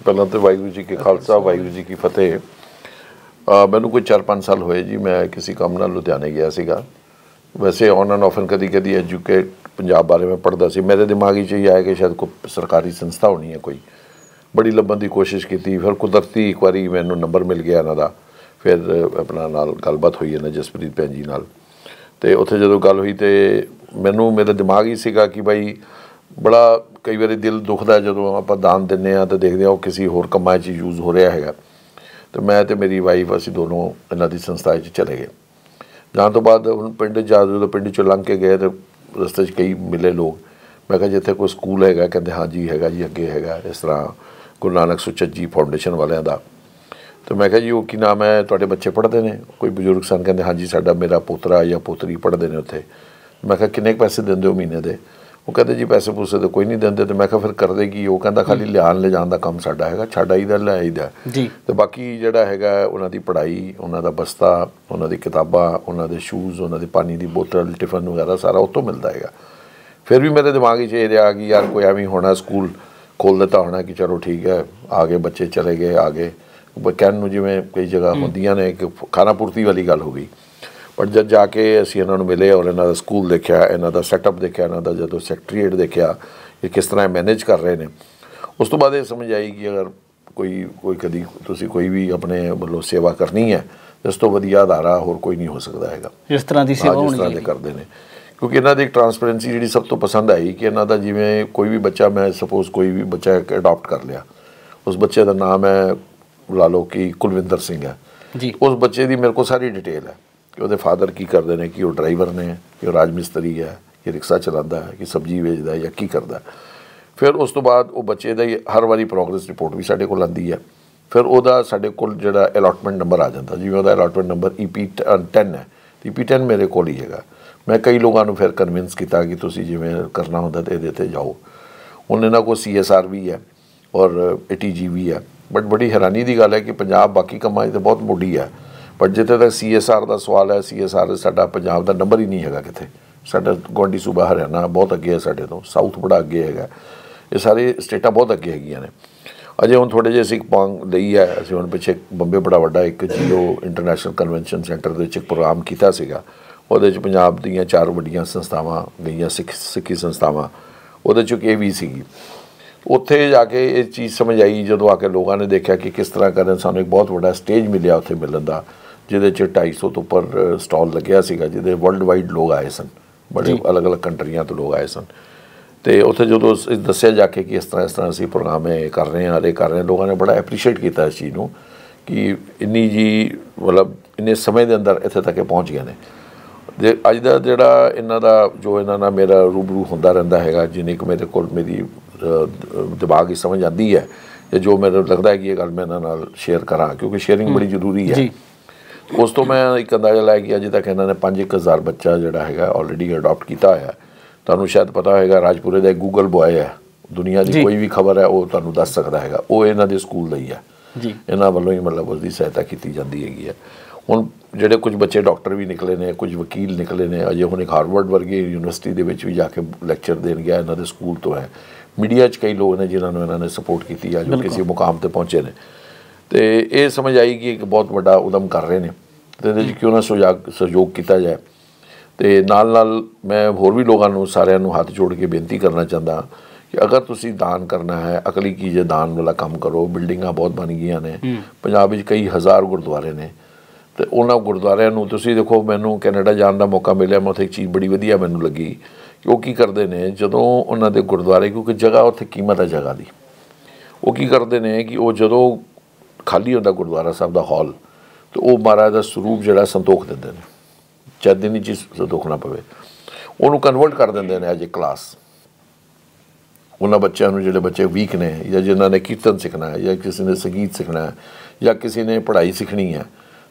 Speaker 3: ਪਹਿਲਾਂ ਤੇ ਵਾਹਿਗੁਰੂ ਜੀ ਕੀ ਖਾਲਸਾ ਵਾਹਿਗੁਰੂ ਜੀ ਕੀ ਫਤਿਹ ਮੈਨੂੰ ਕੋਈ 4-5 ਸਾਲ ਹੋਏ ਜੀ ਮੈਂ ਕਿਸੇ ਕੰਮ ਨਾਲ ਲੁਧਿਆਣੇ ਗਿਆ ਸੀਗਾ ਵੈਸੇ ਔਨ ਐਂਡ ਆਫਨ ਕਦੀ ਕਦੀ ਐਜੂਕੇਟ ਪੰਜਾਬ ਬਾਰੇ ਮੈਂ ਪੜਦਾ ਸੀ ਮੇਰੇ ਦਿਮਾਗ 'ਚ ਇਹ ਆਇਆ ਕਿ ਸ਼ਾਇਦ ਕੋਈ ਸਰਕਾਰੀ ਸੰਸਥਾ ਹੋਣੀ ਹੈ ਕੋਈ ਬੜੀ ਲੱਭਣ ਦੀ ਕੋਸ਼ਿਸ਼ ਕੀਤੀ ਫਿਰ ਕੁਦਰਤੀ ਇੱਕ ਵਾਰੀ ਮੈਨੂੰ ਨੰਬਰ ਮਿਲ ਗਿਆ ਇਹਨਾਂ ਦਾ ਫਿਰ ਆਪਣਾ ਨਾਲ ਗੱਲਬਾਤ ਹੋਈ ਇਹਨਾਂ ਜਸਪ੍ਰੀਤ ਭੈਣ ਜੀ ਨਾਲ ਤੇ ਉੱਥੇ ਜਦੋਂ ਗੱਲ ਹੋਈ ਤੇ ਮੈਨੂੰ ਮੇਰੇ ਦਿਮਾਗ ਹੀ ਸੀਗਾ ਕਿ ਭਾਈ ਬੜਾ ਕਈ ਵਾਰੀ ਦਿਲ ਦੁਖਦਾ ਜਦੋਂ ਆਪਾਂ ਦਾਨ ਦਿੰਨੇ ਆ ਤੇ ਦੇਖਦੇ ਆ ਉਹ ਕਿਸੇ ਹੋਰ ਕੰਮਾਂ 'ਚ ਯੂਜ਼ ਹੋ ਰਿਹਾ ਹੈਗਾ ਤੇ ਮੈਂ ਤੇ ਮੇਰੀ ਵਾਈਫ ਅਸੀਂ ਦੋਨੋਂ ਇਹਨਾਂ ਦੀ ਸੰਸਥਾ 'ਚ ਚਲੇ ਗਏ ਜਾਣ ਤੋਂ ਬਾਅਦ ਉਹ ਪਿੰਡ ਜਾ ਦਾ ਪਿੰਡ ਚੋਂ ਲੰਘ ਕੇ ਗਏ ਤੇ ਰਸਤੇ 'ਚ ਕਈ ਮਿਲੇ ਲੋਕ ਮੈਂ ਕਿਹਾ ਜਿੱਥੇ ਕੋਈ ਸਕੂਲ ਹੈਗਾ ਕਹਿੰਦੇ ਹਾਂਜੀ ਹੈਗਾ ਜੀ ਅੱਗੇ ਹੈਗਾ ਇਸ ਤਰ੍ਹਾਂ ਗੁਰੂ ਨਾਨਕ ਸੁਚੱਜੀ ਫਾਊਂਡੇਸ਼ਨ ਵਾਲਿਆਂ ਦਾ ਤੇ ਮੈਂ ਕਿਹਾ ਜੀ ਉਹ ਕੀ ਨਾਮ ਹੈ ਤੁਹਾਡੇ ਬੱਚੇ ਪੜ੍ਹਦੇ ਨੇ ਕੋਈ ਬਜ਼ੁਰਗ ਸਨ ਕਹਿੰਦੇ ਹਾਂਜੀ ਸਾਡਾ ਮੇਰਾ ਪੁੱਤਰਾ ਜਾਂ ਪੁੱਤਰੀ ਪੜ੍ਹਦੇ ਨੇ ਉੱਥੇ ਮੈਂ ਕਿਹਾ ਕਿੰਨੇ ਪੈਸੇ ਦਿੰਦੇ ਹੋ ਮਹੀਨੇ ਦੇ ਉਹ ਕਹਿੰਦੇ ਜੀ ਪੈਸੇ ਪੂਸੇ ਤਾਂ ਕੋਈ ਨਹੀਂ ਦਿੰਦੇ ਤੇ ਮੈਂ ਕਿਹਾ ਫਿਰ ਕਰਦੇ ਕੀ ਉਹ ਕਹਿੰਦਾ ਖਾਲੀ ਲਿਆਣ ਲੈ ਜਾਣ ਦਾ ਕੰਮ ਸਾਡਾ ਹੈਗਾ ਛਾੜਾ ਹੀ ਦਾ ਲਿਆਈ ਦਾ ਜੀ ਤੇ ਬਾਕੀ ਜਿਹੜਾ ਹੈਗਾ ਉਹਨਾਂ ਦੀ ਪੜ੍ਹਾਈ ਉਹਨਾਂ ਦਾ ਬਸਤਾ ਉਹਨਾਂ ਦੀ ਕਿਤਾਬਾਂ ਉਹਨਾਂ ਦੇ ਸ਼ੂਜ਼ ਉਹਨਾਂ ਦੇ ਪਾਣੀ ਦੀ ਬੋਤਲ ਟਿਫਨ ਵਗੈਰਾ ਸਾਰਾ ਉੱਥੋਂ ਮਿਲਦਾ ਹੈਗਾ ਫਿਰ ਵੀ ਮੇਰੇ ਦਿਮਾਗ 'ਚ ਇਹ ਰਿਹਾ ਕਿ ਯਾਰ ਕੋਈ ਐਵੇਂ ਹੋਣਾ ਸਕੂਲ ਖੋਲ ਦਿੱਤਾ ਹੋਣਾ ਕਿ ਚਲੋ ਠੀਕ ਹੈ ਆਗੇ ਬੱਚੇ ਚਲੇ ਗਏ ਆਗੇ ਕਹਿਣ ਨੂੰ ਜਿਵੇਂ ਕਈ ਜਗ੍ਹਾ ਹੁੰਦੀਆਂ ਨੇ ਕਿ ਖਾਣਾ ਪੂਰਤੀ ਵਾਲੀ ਗੱਲ ਹੋ ਗਈ ਪਰ ਜਦ ਜਾ ਕੇ ਅਸੀਂ ਇਹਨਾਂ ਨੂੰ ਮਿਲੇ ਔਰ ਇਹਨਾਂ ਦਾ ਸਕੂਲ ਦੇਖਿਆ ਇਹਨਾਂ ਦਾ ਸੈਟਅਪ ਦੇਖਿਆ ਇਹਨਾਂ ਦਾ ਜਦੋਂ ਸੈਕਟਰੀਏਟ ਦੇਖਿਆ ਕਿ ਕਿਸ ਤਰ੍ਹਾਂ ਮੈਨੇਜ ਕਰ ਰਹੇ ਨੇ ਉਸ ਤੋਂ ਬਾਅਦ ਇਹ ਸਮਝ ਆਈ ਕਿ ਅਗਰ ਕੋਈ ਕੋਈ ਕਦੀ ਤੁਸੀਂ ਕੋਈ ਵੀ ਆਪਣੇ ਵੱਲੋਂ ਸੇਵਾ ਕਰਨੀ ਹੈ ਇਸ ਤੋਂ ਵਧੀਆ ਅਦਾਰਾ ਹੋਰ ਕੋਈ ਨਹੀਂ ਹੋ ਸਕਦਾ ਹੈਗਾ
Speaker 4: ਇਸ ਤਰ੍ਹਾਂ ਦੀ ਸੇਵਾ ਹੋਣੀ ਚਾਹੀਦੀ ਕਰਦੇ
Speaker 3: ਨੇ ਕਿਉਂਕਿ ਇਹਨਾਂ ਦੀ ਇੱਕ ਟਰਾਂਸਪੇਰੈਂਸੀ ਜਿਹੜੀ ਸਭ ਤੋਂ ਪਸੰਦ ਆਈ ਕਿ ਇਹਨਾਂ ਦਾ ਜਿਵੇਂ ਕੋਈ ਵੀ ਬੱਚਾ ਮੈਂ ਸਪੋਜ਼ ਕੋਈ ਵੀ ਬੱਚਾ ਅਡਾਪਟ ਕਰ ਲਿਆ ਉਸ ਬੱਚੇ ਦਾ ਨਾਮ ਹੈ ਲਾ ਲੋ ਕਿ ਕੁਲਵਿੰਦਰ ਸਿੰਘ ਹੈ ਜੀ ਉਸ ਬੱਚੇ ਦੀ ਮੇਰੇ ਕੋਲ ਸਾਰੀ ਡਿਟੇਲ ਹੈ ਕਿ ਉਹਦੇ ਫਾਦਰ ਕੀ ਕਰਦੇ ਨੇ ਕਿ ਉਹ ਡਰਾਈਵਰ ਨੇ ਕਿ ਉਹ ਰਾਜ ਮਿਸਤਰੀ ਹੈ ਕਿ ਰਿਕਸ਼ਾ ਚਲਾਉਂਦਾ ਹੈ ਕਿ ਸਬਜ਼ੀ ਵੇਚਦਾ ਹੈ ਜਾਂ ਕੀ ਕਰਦਾ ਫਿਰ ਉਸ ਤੋਂ ਬਾਅਦ ਉਹ ਬੱਚੇ ਦਾ ਹਰ ਵਾਰੀ ਪ੍ਰੋਗਰੈਸ ਰਿਪੋਰਟ ਵੀ ਸਾਡੇ ਕੋਲ ਆਂਦੀ ਹੈ ਫਿਰ ਉਹਦਾ ਸਾਡੇ ਕੋਲ ਜਿਹੜਾ ਅਲਾਟਮੈਂਟ ਨੰਬਰ ਆ ਜਾਂਦਾ ਜਿਵੇਂ ਉਹਦਾ ਅਲਾਟਮੈਂਟ ਨੰਬਰ EP10 ਹੈ EP10 ਮੇਰੇ ਕੋਲ ਹੀ ਹੈਗਾ ਮੈਂ ਕਈ ਲੋਕਾਂ ਨੂੰ ਫਿਰ ਕਨਵਿੰਸ ਕੀਤਾ ਕਿ ਤੁਸੀਂ ਜਿਵੇਂ ਕਰਨਾ ਹੁੰਦਾ ਤੇ ਇਹਦੇ ਤੇ ਜਾਓ ਉਹਨੇ ਨਾ ਕੋ ਸੀਐਸਆਰ ਵੀ ਹੈ ਔਰ ਏਟੀਜੀ ਵੀ ਹੈ ਬਟ ਬੜੀ ਹੈਰਾਨੀ ਦੀ ਗੱਲ ਹੈ ਕਿ ਪੰਜਾਬ ਬਾਕੀ ਕਮਾਈ ਤੇ ਬਹੁਤ ਮੁੱਢੀ ਹੈ ਪਰ ਜਿੱਥੇ ਤੱਕ ਸੀਐਸਆਰ ਦਾ ਸਵਾਲ ਹੈ ਸੀਐਸਆਰ ਸਾਡਾ ਪੰਜਾਬ ਦਾ ਨੰਬਰ ਹੀ ਨਹੀਂ ਹੈਗਾ ਕਿਤੇ ਸਾਡਾ ਗੋਡੀ ਸੂਬਾ ਹਰਿਆਣਾ ਬਹੁਤ ਅੱਗੇ ਹੈ ਸਾਡੇ ਤੋਂ ਸਾਊਥ ਬੜਾ ਅੱਗੇ ਹੈਗਾ ਇਹ ਸਾਰੇ ਸਟੇਟਾਂ ਬਹੁਤ ਅੱਗੇ ਹੈਗੀਆਂ ਨੇ ਅਜੇ ਹੁਣ ਥੋੜੇ ਜਿਹੇ ਸਿੱਖ ਪੰਗ ਲਈ ਹੈ ਅਸੀਂ ਹੁਣ ਪਿੱਛੇ ਬੰਬੇ ਬੜਾ ਵੱਡਾ ਇੱਕ ਜੀਓ ਇੰਟਰਨੈਸ਼ਨਲ ਕਨਵੈਨਸ਼ਨ ਸੈਂਟਰ ਦੇ ਵਿੱਚ ਇੱਕ ਪ੍ਰੋਗਰਾਮ ਕੀਤਾ ਸੀਗਾ ਉਹਦੇ ਚ ਪੰਜਾਬ ਦੀਆਂ ਚਾਰ ਵੱਡੀਆਂ ਸੰਸਥਾਵਾਂ ਗਈਆਂ ਸਿੱਖ ਸਿੱਖੀ ਸੰਸਥਾਵਾਂ ਉਹਦੇ ਚ ਕੇ ਵੀ ਸੀਗੀ ਉੱਥੇ ਜਾ ਕੇ ਇਹ ਚੀਜ਼ ਸਮਝ ਆਈ ਜਦੋਂ ਆ ਕੇ ਲੋਕਾਂ ਨੇ ਦੇਖਿਆ ਕਿ ਕਿਸ ਤਰ੍ਹਾਂ ਕਰਨ ਸਾਨੂੰ ਇੱਕ ਬਹੁਤ ਵੱਡਾ ਸਟੇਜ ਮਿਲਿਆ ਉੱਥੇ ਮਿਲਣ ਦਾ ਜਿਹਦੇ ਚ 250 ਤੋਂ ਉੱਪਰ ਸਟਾਲ ਲੱਗਿਆ ਸੀਗਾ ਜਿਹਦੇ ਵਰਲਡ ਵਾਈਡ ਲੋਕ ਆਏ ਸਨ ਬੜੇ ਅਲੱਗ-ਅਲੱਗ ਕੰਟਰੀਆਂ ਤੋਂ ਲੋਕ ਆਏ ਸਨ ਤੇ ਉੱਥੇ ਜਦੋਂ ਦੱਸਿਆ ਜਾ ਕੇ ਕਿ ਇਸ ਤਰ੍ਹਾਂ ਇਸ ਤਰ੍ਹਾਂ ਅਸੀਂ ਪ੍ਰੋਗਰਾਮ ਕਰ ਰਹੇ ਹਾਂ ਅਰੇ ਕਰ ਰਹੇ ਲੋਕਾਂ ਨੇ ਬੜਾ ਐਪਰੀਸ਼ੀਏਟ ਕੀਤਾ ਇਸ ਚੀਜ਼ ਨੂੰ ਕਿ ਇੰਨੀ ਜੀ ਮਤਲਬ ਇੰਨੇ ਸਮੇਂ ਦੇ ਅੰਦਰ ਇੱਥੇ ਤੱਕ ਪਹੁੰਚ ਗਏ ਨੇ ਦੇ ਅੱਜ ਦਾ ਜਿਹੜਾ ਇਹਨਾਂ ਦਾ ਜੋ ਇਹਨਾਂ ਨਾਲ ਮੇਰਾ ਰੂਬਰੂ ਹੁੰਦਾ ਰਹਿੰਦਾ ਹੈਗਾ ਜਿਨੇ ਕੁ ਮੇਰੇ ਕੋਲ ਮੇਰੀ ਦਿਮਾਗ ਹੀ ਸਮਝ ਆਂਦੀ ਹੈ ਤੇ ਜੋ ਮੈਨੂੰ ਲੱਗਦਾ ਹੈ ਕਿ ਇਹ ਗੱਲ ਮੈਂ ਇਹਨਾਂ ਨਾਲ ਸ਼ੇਅਰ ਕਰਾਂ ਕਿਉਂਕਿ ਸ਼ੇਅਰਿੰਗ ਬੜੀ ਜ਼ਰੂਰੀ ਹੈ ਜੀ ਉਸ ਤੋਂ ਮੈਂ ਇੱਕ ਅੰਦਾਜ਼ਾ ਲਾਇਆ ਕਿ ਅਜੇ ਤੱਕ ਇਹਨਾਂ ਨੇ 5000 ਬੱਚਾ ਜਿਹੜਾ ਹੈਗਾ ਆਲਰੇਡੀ ਅਡਾਪਟ ਕੀਤਾ ਹੈ ਤੁਹਾਨੂੰ ਸ਼ਾਇਦ ਪਤਾ ਹੋਵੇਗਾ ਰਾਜਪੁਰੇ ਦਾ ਗੂਗਲ ਬੋਏ ਹੈ ਦੁਨੀਆ ਦੀ ਕੋਈ ਵੀ ਖਬਰ ਹੈ ਉਹ ਤੁਹਾਨੂੰ ਦੱਸ ਸਕਦਾ ਹੈਗਾ ਉਹ ਇਹਨਾਂ ਦੇ ਸਕੂਲ ਲਈ ਹੈ ਜੀ ਇਹਨਾਂ ਵੱਲੋਂ ਹੀ ਮਤਲਬ ਉਸ ਦੀ ਸਹਾਇਤਾ ਕੀਤੀ ਜਾਂਦੀ ਹੈਗੀ ਹੈ ਹੁਣ ਜਿਹੜੇ ਕੁਝ ਬੱਚੇ ਡਾਕਟਰ ਵੀ ਨਿਕਲੇ ਨੇ ਕੁਝ ਵਕੀਲ ਨਿਕਲੇ ਨੇ ਅਜੇ ਹੁਣ ਇੱਕ ਹਾਰਵਰਡ ਵਰਗੀ ਯੂਨੀਵਰਸਿਟੀ ਦੇ ਵਿੱਚ ਵੀ ਜਾ ਕੇ ਲੈਕਚਰ ਦੇਣ ਗਿਆ ਇਹਨਾਂ ਦੇ ਸਕੂਲ ਤੋਂ ਹੈ ਮੀਡੀਆ 'ਚ ਕਈ ਲੋਕ ਨੇ ਜਿਨ੍ਹਾਂ ਨੂੰ ਇਹਨਾਂ ਨੇ ਸਪੋਰਟ ਕੀਤੀ ਆ ਜੋ ਕਿਸੇ ਮੁਕਾਮ ਤੇ ਪਹੁੰਚੇ ਨੇ ਤੇ ਇਹ ਸਮਝ ਆਈ ਕਿ ਇੱਕ ਬਹੁਤ ਵੱਡਾ ਉਦਮ ਕਰ ਰਹੇ ਨੇ ਤੇ ਇਹਦੇ 'ਚ ਕਿਉਂ ਨਾ ਸਹਿਯੋਗ ਕੀਤਾ ਜਾਏ ਤੇ ਨਾਲ ਨਾਲ ਮੈਂ ਹੋਰ ਵੀ ਲੋਕਾਂ ਨੂੰ ਸਾਰਿਆਂ ਨੂੰ ਹੱਥ ਜੋੜ ਕੇ ਬੇਨਤੀ ਕਰਨਾ ਚਾਹੁੰਦਾ ਕਿ ਅਗਰ ਤੁਸੀਂ ਦਾਨ ਕਰਨਾ ਹੈ ਅਕਲੀ ਕੀ ਜੇ ਦਾਨ ਵਾਲਾ ਕੰਮ ਕਰੋ ਬਿਲਡਿੰਗਾਂ ਬਹੁਤ ਬਣ ਗਈਆਂ ਨੇ ਪੰਜਾਬ ਵਿੱਚ ਕਈ ਹਜ਼ਾਰ ਗੁਰਦੁਆਰੇ ਨੇ ਤੇ ਉਹਨਾਂ ਗੁਰਦੁਆਰਿਆਂ ਨੂੰ ਤੁਸੀਂ ਦੇਖੋ ਮੈਨੂੰ ਕੈਨੇਡਾ ਜਾਣ ਦਾ ਮੌਕਾ ਮਿਲਿਆ ਮੈਂ ਉੱਥੇ ਇੱਕ ਚੀਜ਼ ਬੜੀ ਵਧੀਆ ਮੈਨੂੰ ਲੱਗੀ ਕਿ ਉਹ ਕੀ ਕਰਦੇ ਨੇ ਜਦੋਂ ਉਹਨਾਂ ਦੇ ਗੁਰਦੁਆਰੇ ਕਿਉਂਕਿ ਜਗ੍ਹਾ ਉੱਥੇ ਕੀਮਤ ਹੈ ਜਗ੍ਹਾ ਦੀ ਉਹ ਕੀ ਕਰਦੇ ਨੇ ਕਿ ਉਹ ਜਦੋਂ ਖਾਲੀ ਹੁੰਦਾ ਗੁਰਦੁਆਰਾ ਸਾਹਿਬ ਦਾ ਹਾਲ ਤੇ ਉਹ ਮਹਾਰਾਜ ਦਾ ਸਰੂਪ ਜਿਹੜਾ ਸੰਤੋਖ ਦਿੰਦੇ ਨੇ ਜਦ ਨਹੀਂ ਜਿਸ ਸੰਤੋਖ ਪਵੇ ਉਹਨੂੰ ਕਨਵਰਟ ਕਰ ਦਿੰਦੇ ਨੇ ਅੱਜ ਕਲਾਸ ਉਹਨਾਂ ਬੱਚਿਆਂ ਨੂੰ ਜਿਹੜੇ ਬੱਚੇ ਵੀਕ ਨੇ ਜਾਂ ਜਿਨ੍ਹਾਂ ਨੇ ਕੀਰਤਨ ਸਿੱਖਣਾ ਹੈ ਜਾਂ ਕਿਸੇ ਨੇ ਸੰਗੀਤ ਸਿੱਖਣਾ ਹੈ ਜਾਂ ਕਿਸੇ ਨੇ ਪੜ੍ਹਾਈ ਸਿੱਖਣੀ ਹੈ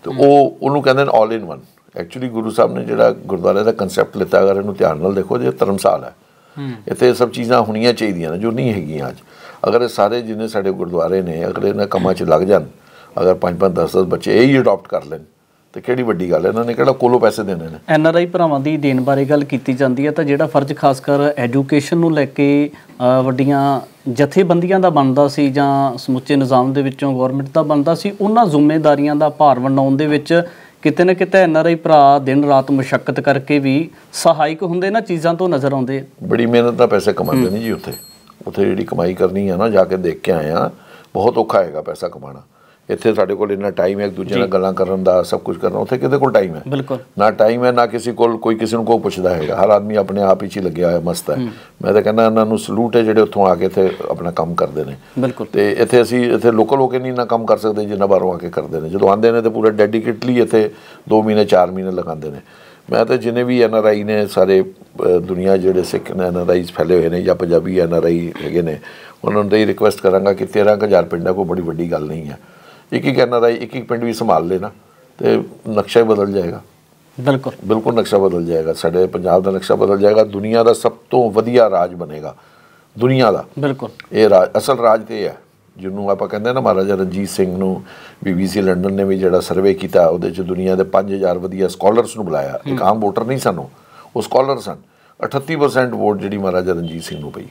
Speaker 3: ਤੇ ਉਹ ਉਹਨੂੰ ਕਹਿੰਦੇ ਨੇ 올 ਇਨ ਵਨ ਐਕਚੁਅਲੀ ਗੁਰੂ ਸਾਹਿਬ ਨੇ ਜਿਹੜਾ ਗੁਰਦੁਆਰੇ ਦਾ ਕਨਸੈਪਟ ਲਿੱਤਾ ਅਗਰ ਇਹਨੂੰ ਧਿਆਨ ਨਾਲ ਦੇਖੋ ਜੇ ਧਰਮਸਾਲ ਹੈ ਇੱਥੇ ਸਭ ਚੀਜ਼ਾਂ ਹੋਣੀਆਂ ਚਾਹੀਦੀਆਂ ਨੇ ਜੋ ਨਹੀਂ ਹੈਗੀਆਂ ਅੱਜ ਅਗਰ ਇਹ ਸਾਰੇ ਜਿੰਨੇ ਸਾਡੇ ਗੁਰਦੁਆਰੇ ਨੇ ਅਗਰ ਇਹਨਾਂ ਕੰਮਾਂ 'ਚ ਲੱਗ ਜਾਣ ਅਗਰ 5-5 10-10 ਬੱਚੇ ਇਹ ਹੀ ਅਡਾਪਟ ਕਰ ਲੈਣ ਤੇ ਕਿਹੜੀ ਵੱਡੀ ਗੱਲ ਹੈ ਇਹਨਾਂ ਨੇ ਕਿਹੜਾ ਕੋਲੋਂ ਪੈਸੇ ਦੇਣੇ ਨੇ
Speaker 4: ਐਨ ਆਰ ਆਈ ਭਰਾਵਾਂ ਦੀ ਦੇਣ ਬਾਰੇ ਗੱਲ ਕੀਤੀ ਜਾਂਦੀ ਹੈ ਤਾਂ ਜਿਹੜਾ ਫਰਜ਼ ਖਾਸ ਕਰ ਐਜੂਕੇਸ਼ਨ ਨੂੰ ਲੈ ਕੇ ਵੱਡੀਆਂ ਜਥੇਬੰਦੀਆਂ ਦਾ ਬਣਦਾ ਸੀ ਜਾਂ ਸਮੁੱਚੇ ਨਿਜ਼ਾਮ ਦੇ ਵਿੱਚੋਂ ਗਵਰਨਮੈਂਟ ਦਾ ਬਣਦਾ ਸੀ ਉਹਨਾਂ ਜ਼ਿੰਮੇਵਾਰੀਆਂ ਦਾ ਭਾਰ ਵੰਡਾਉਣ ਦੇ ਵਿੱਚ ਕਿਤੇ ਨਾ ਕਿਤੇ ਐਨਆਰਆਈ ਭਰਾ ਦਿਨ ਰਾਤ ਮੁਸ਼ਕਲ ਕਰਕੇ ਵੀ ਸਹਾਇਕ ਹੁੰਦੇ ਨਾ ਚੀਜ਼ਾਂ ਤੋਂ ਨਜ਼ਰ ਆਉਂਦੇ
Speaker 3: ਬੜੀ ਮਿਹਨਤ ਦਾ ਪੈਸੇ ਕਮਾਉਂਦੇ ਨੇ ਜੀ ਉੱਥੇ ਉੱਥੇ ਜਿਹੜੀ ਕਮਾਈ ਕਰਨੀ ਆ ਨਾ ਜਾ ਕੇ ਦੇਖ ਕੇ ਆਏ ਆ ਬਹੁਤ ਔਖਾ ਹੈਗਾ ਪੈਸਾ ਕਮਾਉਣਾ ਇੱਥੇ ਸਾਡੇ ਕੋਲ ਇੰਨਾ ਟਾਈਮ ਹੈ ਇੱਕ ਦੂਜੇ ਨਾਲ ਗੱਲਾਂ ਕਰਨ ਦਾ ਸਭ ਕੁਝ ਕਰਨਾ ਉੱਥੇ ਕਿਤੇ ਕੋਲ ਟਾਈਮ ਹੈ ਬਿਲਕੁਲ ਨਾ ਟਾਈਮ ਹੈ ਨਾ ਕਿਸੇ ਕੋਲ ਕੋਈ ਕਿਸੇ ਨੂੰ ਕੋਈ ਪੁੱਛਦਾ ਹੈਗਾ ਹਰ ਆਦਮੀ ਆਪਣੇ ਆਪ ਹੀ ਚ ਲੱਗਿਆ ਹੋਇਆ ਮਸਤ ਹੈ ਮੈਂ ਤਾਂ ਕਹਿੰਦਾ ਇਹਨਾਂ ਨੂੰ ਸਲੂਟ ਹੈ ਜਿਹੜੇ ਉੱਥੋਂ ਆ ਕੇ ਇੱਥੇ ਆਪਣਾ ਕੰਮ ਕਰਦੇ ਨੇ ਬਿਲਕੁਲ ਤੇ ਇੱਥੇ ਅਸੀਂ ਇੱਥੇ ਲੋਕਲ ਹੋ ਕੇ ਨਹੀਂ ਨਾ ਕੰਮ ਕਰ ਸਕਦੇ ਜਿੰਨਾ ਬਾਹਰੋਂ ਆ ਕੇ ਕਰਦੇ ਨੇ ਜਦੋਂ ਆਉਂਦੇ ਨੇ ਤੇ ਪੂਰਾ ਡੈਡੀਕੇਟਲੀ ਇੱਥੇ 2 ਮਹੀਨੇ 4 ਮਹੀਨੇ ਲਗਾਉਂਦੇ ਨੇ ਮੈਂ ਤਾਂ ਜਿਨੇ ਵੀ ਐਨ ਆਰ ਆਈ ਨੇ ਸਾਰੇ ਦੁਨੀਆ ਜਿਹੜੇ ਸਿੱਖ ਨੇ ਐਨ ਆਰ ਆਈਸ ਫੈਲੇ ਹੋਏ ਨੇ ਜਾਂ ਪੰਜਾਬੀ ਐਨ ਆਰ ਆਈ ਹੈਗੇ ਨੇ ਉਹਨਾਂ ਨੂੰ ਤਾਂ ਰਿਕੁਐਸਟ ਕਰਾਂਗਾ ਕਿ 13000 ਪਿੰਡਾਂ ਕੋਈ ਬੜੀ ਵੱਡੀ ਗੱਲ ਨਹੀਂ ਹੈ ਇੱਕ ਇੱਕ ਐਨਆਰਆਈ ਇੱਕ ਇੱਕ ਪਿੰਡ ਵੀ ਸੰਭਾਲ ਲੈਣਾ ਤੇ ਨਕਸ਼ਾ ਹੀ ਬਦਲ ਜਾਏਗਾ ਬਿਲਕੁਲ ਬਿਲਕੁਲ ਨਕਸ਼ਾ ਬਦਲ ਜਾਏਗਾ ਸਾਡੇ ਪੰਜਾਬ ਦਾ ਨਕਸ਼ਾ ਬਦਲ ਜਾਏਗਾ ਦੁਨੀਆ ਦਾ ਸਭ ਤੋਂ ਵਧੀਆ ਰਾਜ ਬਣੇਗਾ ਦੁਨੀਆ ਦਾ ਬਿਲਕੁਲ ਇਹ ਰਾਜ ਅਸਲ ਰਾਜ ਤੇ ਹੈ ਜਿਹਨੂੰ ਆਪਾਂ ਕਹਿੰਦੇ ਨਾ ਮਹਾਰਾਜਾ ਰਣਜੀਤ ਸਿੰਘ ਨੂੰ ਬੀਬੀਸੀ ਲੰਡਨ ਨੇ ਵੀ ਜਿਹੜਾ ਸਰਵੇ ਕੀਤਾ ਉਹਦੇ ਚ ਦੁਨੀਆ ਦੇ 5000 ਵਧੀਆ ਸਕਾਲਰਸ ਨੂੰ ਬੁਲਾਇਆ ਇੱਕ ਆਮ ਵੋਟਰ ਨਹੀਂ ਸਨ ਉਹ ਸਕਾਲਰ ਸਨ 38% ਵੋਟ ਜਿਹੜੀ ਮਹਾਰਾਜਾ ਰਣਜੀਤ ਸਿੰਘ ਨੂੰ ਪਈ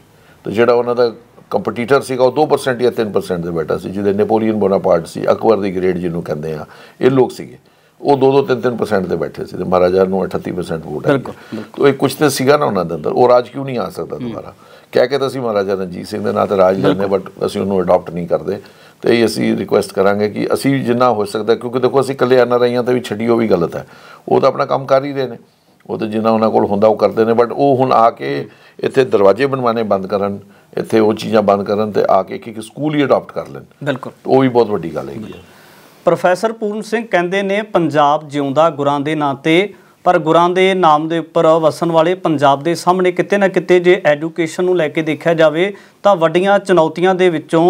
Speaker 3: ਤੇ ਜਿਹੜਾ ਉਹਨਾਂ ਦਾ ਕੰਪੀਟੀਟਰ ਸੀਗਾ ਉਹ 2% ਜਾਂ 3% ਦੇ ਬੈਠਾ ਸੀ ਜਿਹਦੇ ਨੈਪੋਲੀਅਨ ਬੋਨਾਪਾਰਟ ਸੀ ਅਕਬਰ ਦੀ ਗ੍ਰੇਡ ਜਿਹਨੂੰ ਕਹਿੰਦੇ ਆ ਇਹ ਲੋਕ ਸੀਗੇ ਉਹ 2-2-3-3% ਦੇ ਬੈਠੇ ਸੀ ਤੇ ਮਹਾਰਾਜਾ ਨੂੰ 38% ਵੋਟ ਬਿਲਕੁਲ ਤੋਂ ਇਹ ਕੁਝ ਤੇ ਸੀਗਾ ਨਾ ਉਹਨਾਂ ਦੇ ਅੰਦਰ ਉਹ ਰਾਜ ਕਿਉਂ ਨਹੀਂ ਆ ਸਕਦਾ ਦੁਬਾਰਾ ਕਹਿ ਕੇ ਤਾਂ ਅਸੀਂ ਮਹਾਰਾਜਾ ਰਣਜੀਤ ਸਿੰਘ ਦੇ ਨਾਂ ਤੇ ਰਾਜ ਜਾਂਦੇ ਬਟ ਅਸੀਂ ਉਹਨੂੰ ਅਡਾਪਟ ਨਹੀਂ ਕਰਦੇ ਤੇ ਇਹ ਅਸੀਂ ਰਿਕੁਐਸਟ ਕਰਾਂਗੇ ਕਿ ਅਸੀਂ ਜਿੰਨਾ ਹੋ ਸਕਦਾ ਕਿਉਂਕਿ ਦੇਖੋ ਅਸੀਂ ਇਕੱਲੇ ਆਨਾ ਰਹੀਆਂ ਤਾਂ ਵੀ ਛੱਡੀ ਉਹ ਵੀ ਗਲਤ ਹੈ ਉਹ ਤਾਂ ਆਪਣਾ ਕੰਮ ਕਰ ਹੀ ਰਹੇ ਨੇ ਉਹ ਤਾਂ ਜਿੰਨਾ ਉਹਨਾਂ ਕੋਲ ਹੁੰਦਾ ਉਹ ਕਰਦੇ ਨੇ ਬਟ ਉਹ ਹੁਣ ਆ ਕੇ ਇੱਥੇ ਦਰਵਾਜ਼ੇ ਬਣਵਾਣੇ ਬੰਦ ਕਰਨ ਇੱਥੇ ਉਹ ਚੀਜ਼ਾਂ ਬੰਦ ਕਰਨ ਤੇ ਆ ਕੇ ਇੱਕ ਸਕੂਲ ਹੀ ਅਡਾਪਟ ਕਰ ਲੈਣ ਬਿਲਕੁਲ ਉਹ ਵੀ ਬਹੁਤ ਵੱਡੀ ਗੱਲ ਹੈਗੀ
Speaker 4: ਪ੍ਰੋਫੈਸਰ ਪੂਰਨ ਸਿੰਘ ਕਹਿੰਦੇ ਨੇ ਪੰਜਾਬ ਜਿਉਂਦਾ ਗੁਰਾਂ ਦੇ ਨਾਂ ਤੇ ਪਰ ਗੁਰਾਂ ਦੇ ਨਾਮ ਦੇ ਉੱਪਰ ਵਸਣ ਵਾਲੇ ਪੰਜਾਬ ਦੇ ਸਾਹਮਣੇ ਕਿਤੇ ਨਾ ਕਿਤੇ ਜੇ ਐਜੂਕੇਸ਼ਨ ਨੂੰ ਲੈ ਕੇ ਦੇਖਿਆ ਜਾਵੇ ਤਾਂ ਵੱਡੀਆਂ ਚੁਣੌਤੀਆਂ ਦੇ ਵਿੱਚੋਂ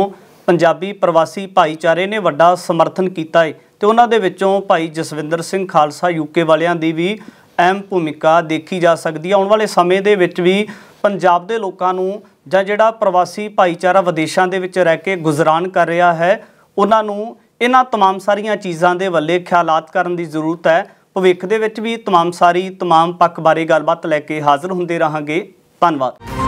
Speaker 4: ਪੰਜਾਬੀ ਪ੍ਰਵਾਸੀ ਭਾਈਚਾਰੇ ਨੇ ਵੱਡਾ ਸਮਰਥਨ ਕੀਤਾ ਹੈ ਤੇ ਉਹਨਾਂ ਦੇ ਵਿੱਚੋਂ ਭਾਈ ਜਸਵਿੰਦਰ ਸਿੰਘ ਖਾਲਸਾ ਯੂਕੇ ਵਾਲਿਆਂ ਦੀ ਵੀ ਅਹਿਮ ਭੂਮਿਕਾ ਦੇਖੀ ਜਾ ਸਕਦੀ ਹੈ ਆਉਣ ਵਾਲੇ ਸਮੇਂ ਦੇ ਵਿੱਚ ਵੀ ਪੰਜਾਬ ਦੇ ਲੋਕਾਂ ਨੂੰ ਜਾਂ ਜਿਹੜਾ ਪ੍ਰਵਾਸੀ ਭਾਈਚਾਰਾ ਵਿਦੇਸ਼ਾਂ ਦੇ ਵਿੱਚ ਰਹਿ ਕੇ ਗੁਜ਼ਰਾਨ ਕਰ ਰਿਹਾ ਹੈ ਉਹਨਾਂ ਨੂੰ ਇਹਨਾਂ तमाम ਸਾਰੀਆਂ ਚੀਜ਼ਾਂ ਦੇ ਵੱਲੇ ਖਿਆਲਾਤ ਕਰਨ ਦੀ ਜ਼ਰੂਰਤ ਹੈ ਭਵਿੱਖ ਦੇ ਵਿੱਚ ਵੀ तमाम ਸਾਰੀ तमाम ਪੱਖ ਬਾਰੇ ਗੱਲਬਾਤ ਲੈ ਕੇ ਹਾਜ਼ਰ ਹੁੰਦੇ ਰਹਾਂਗੇ ਧੰਨਵਾਦ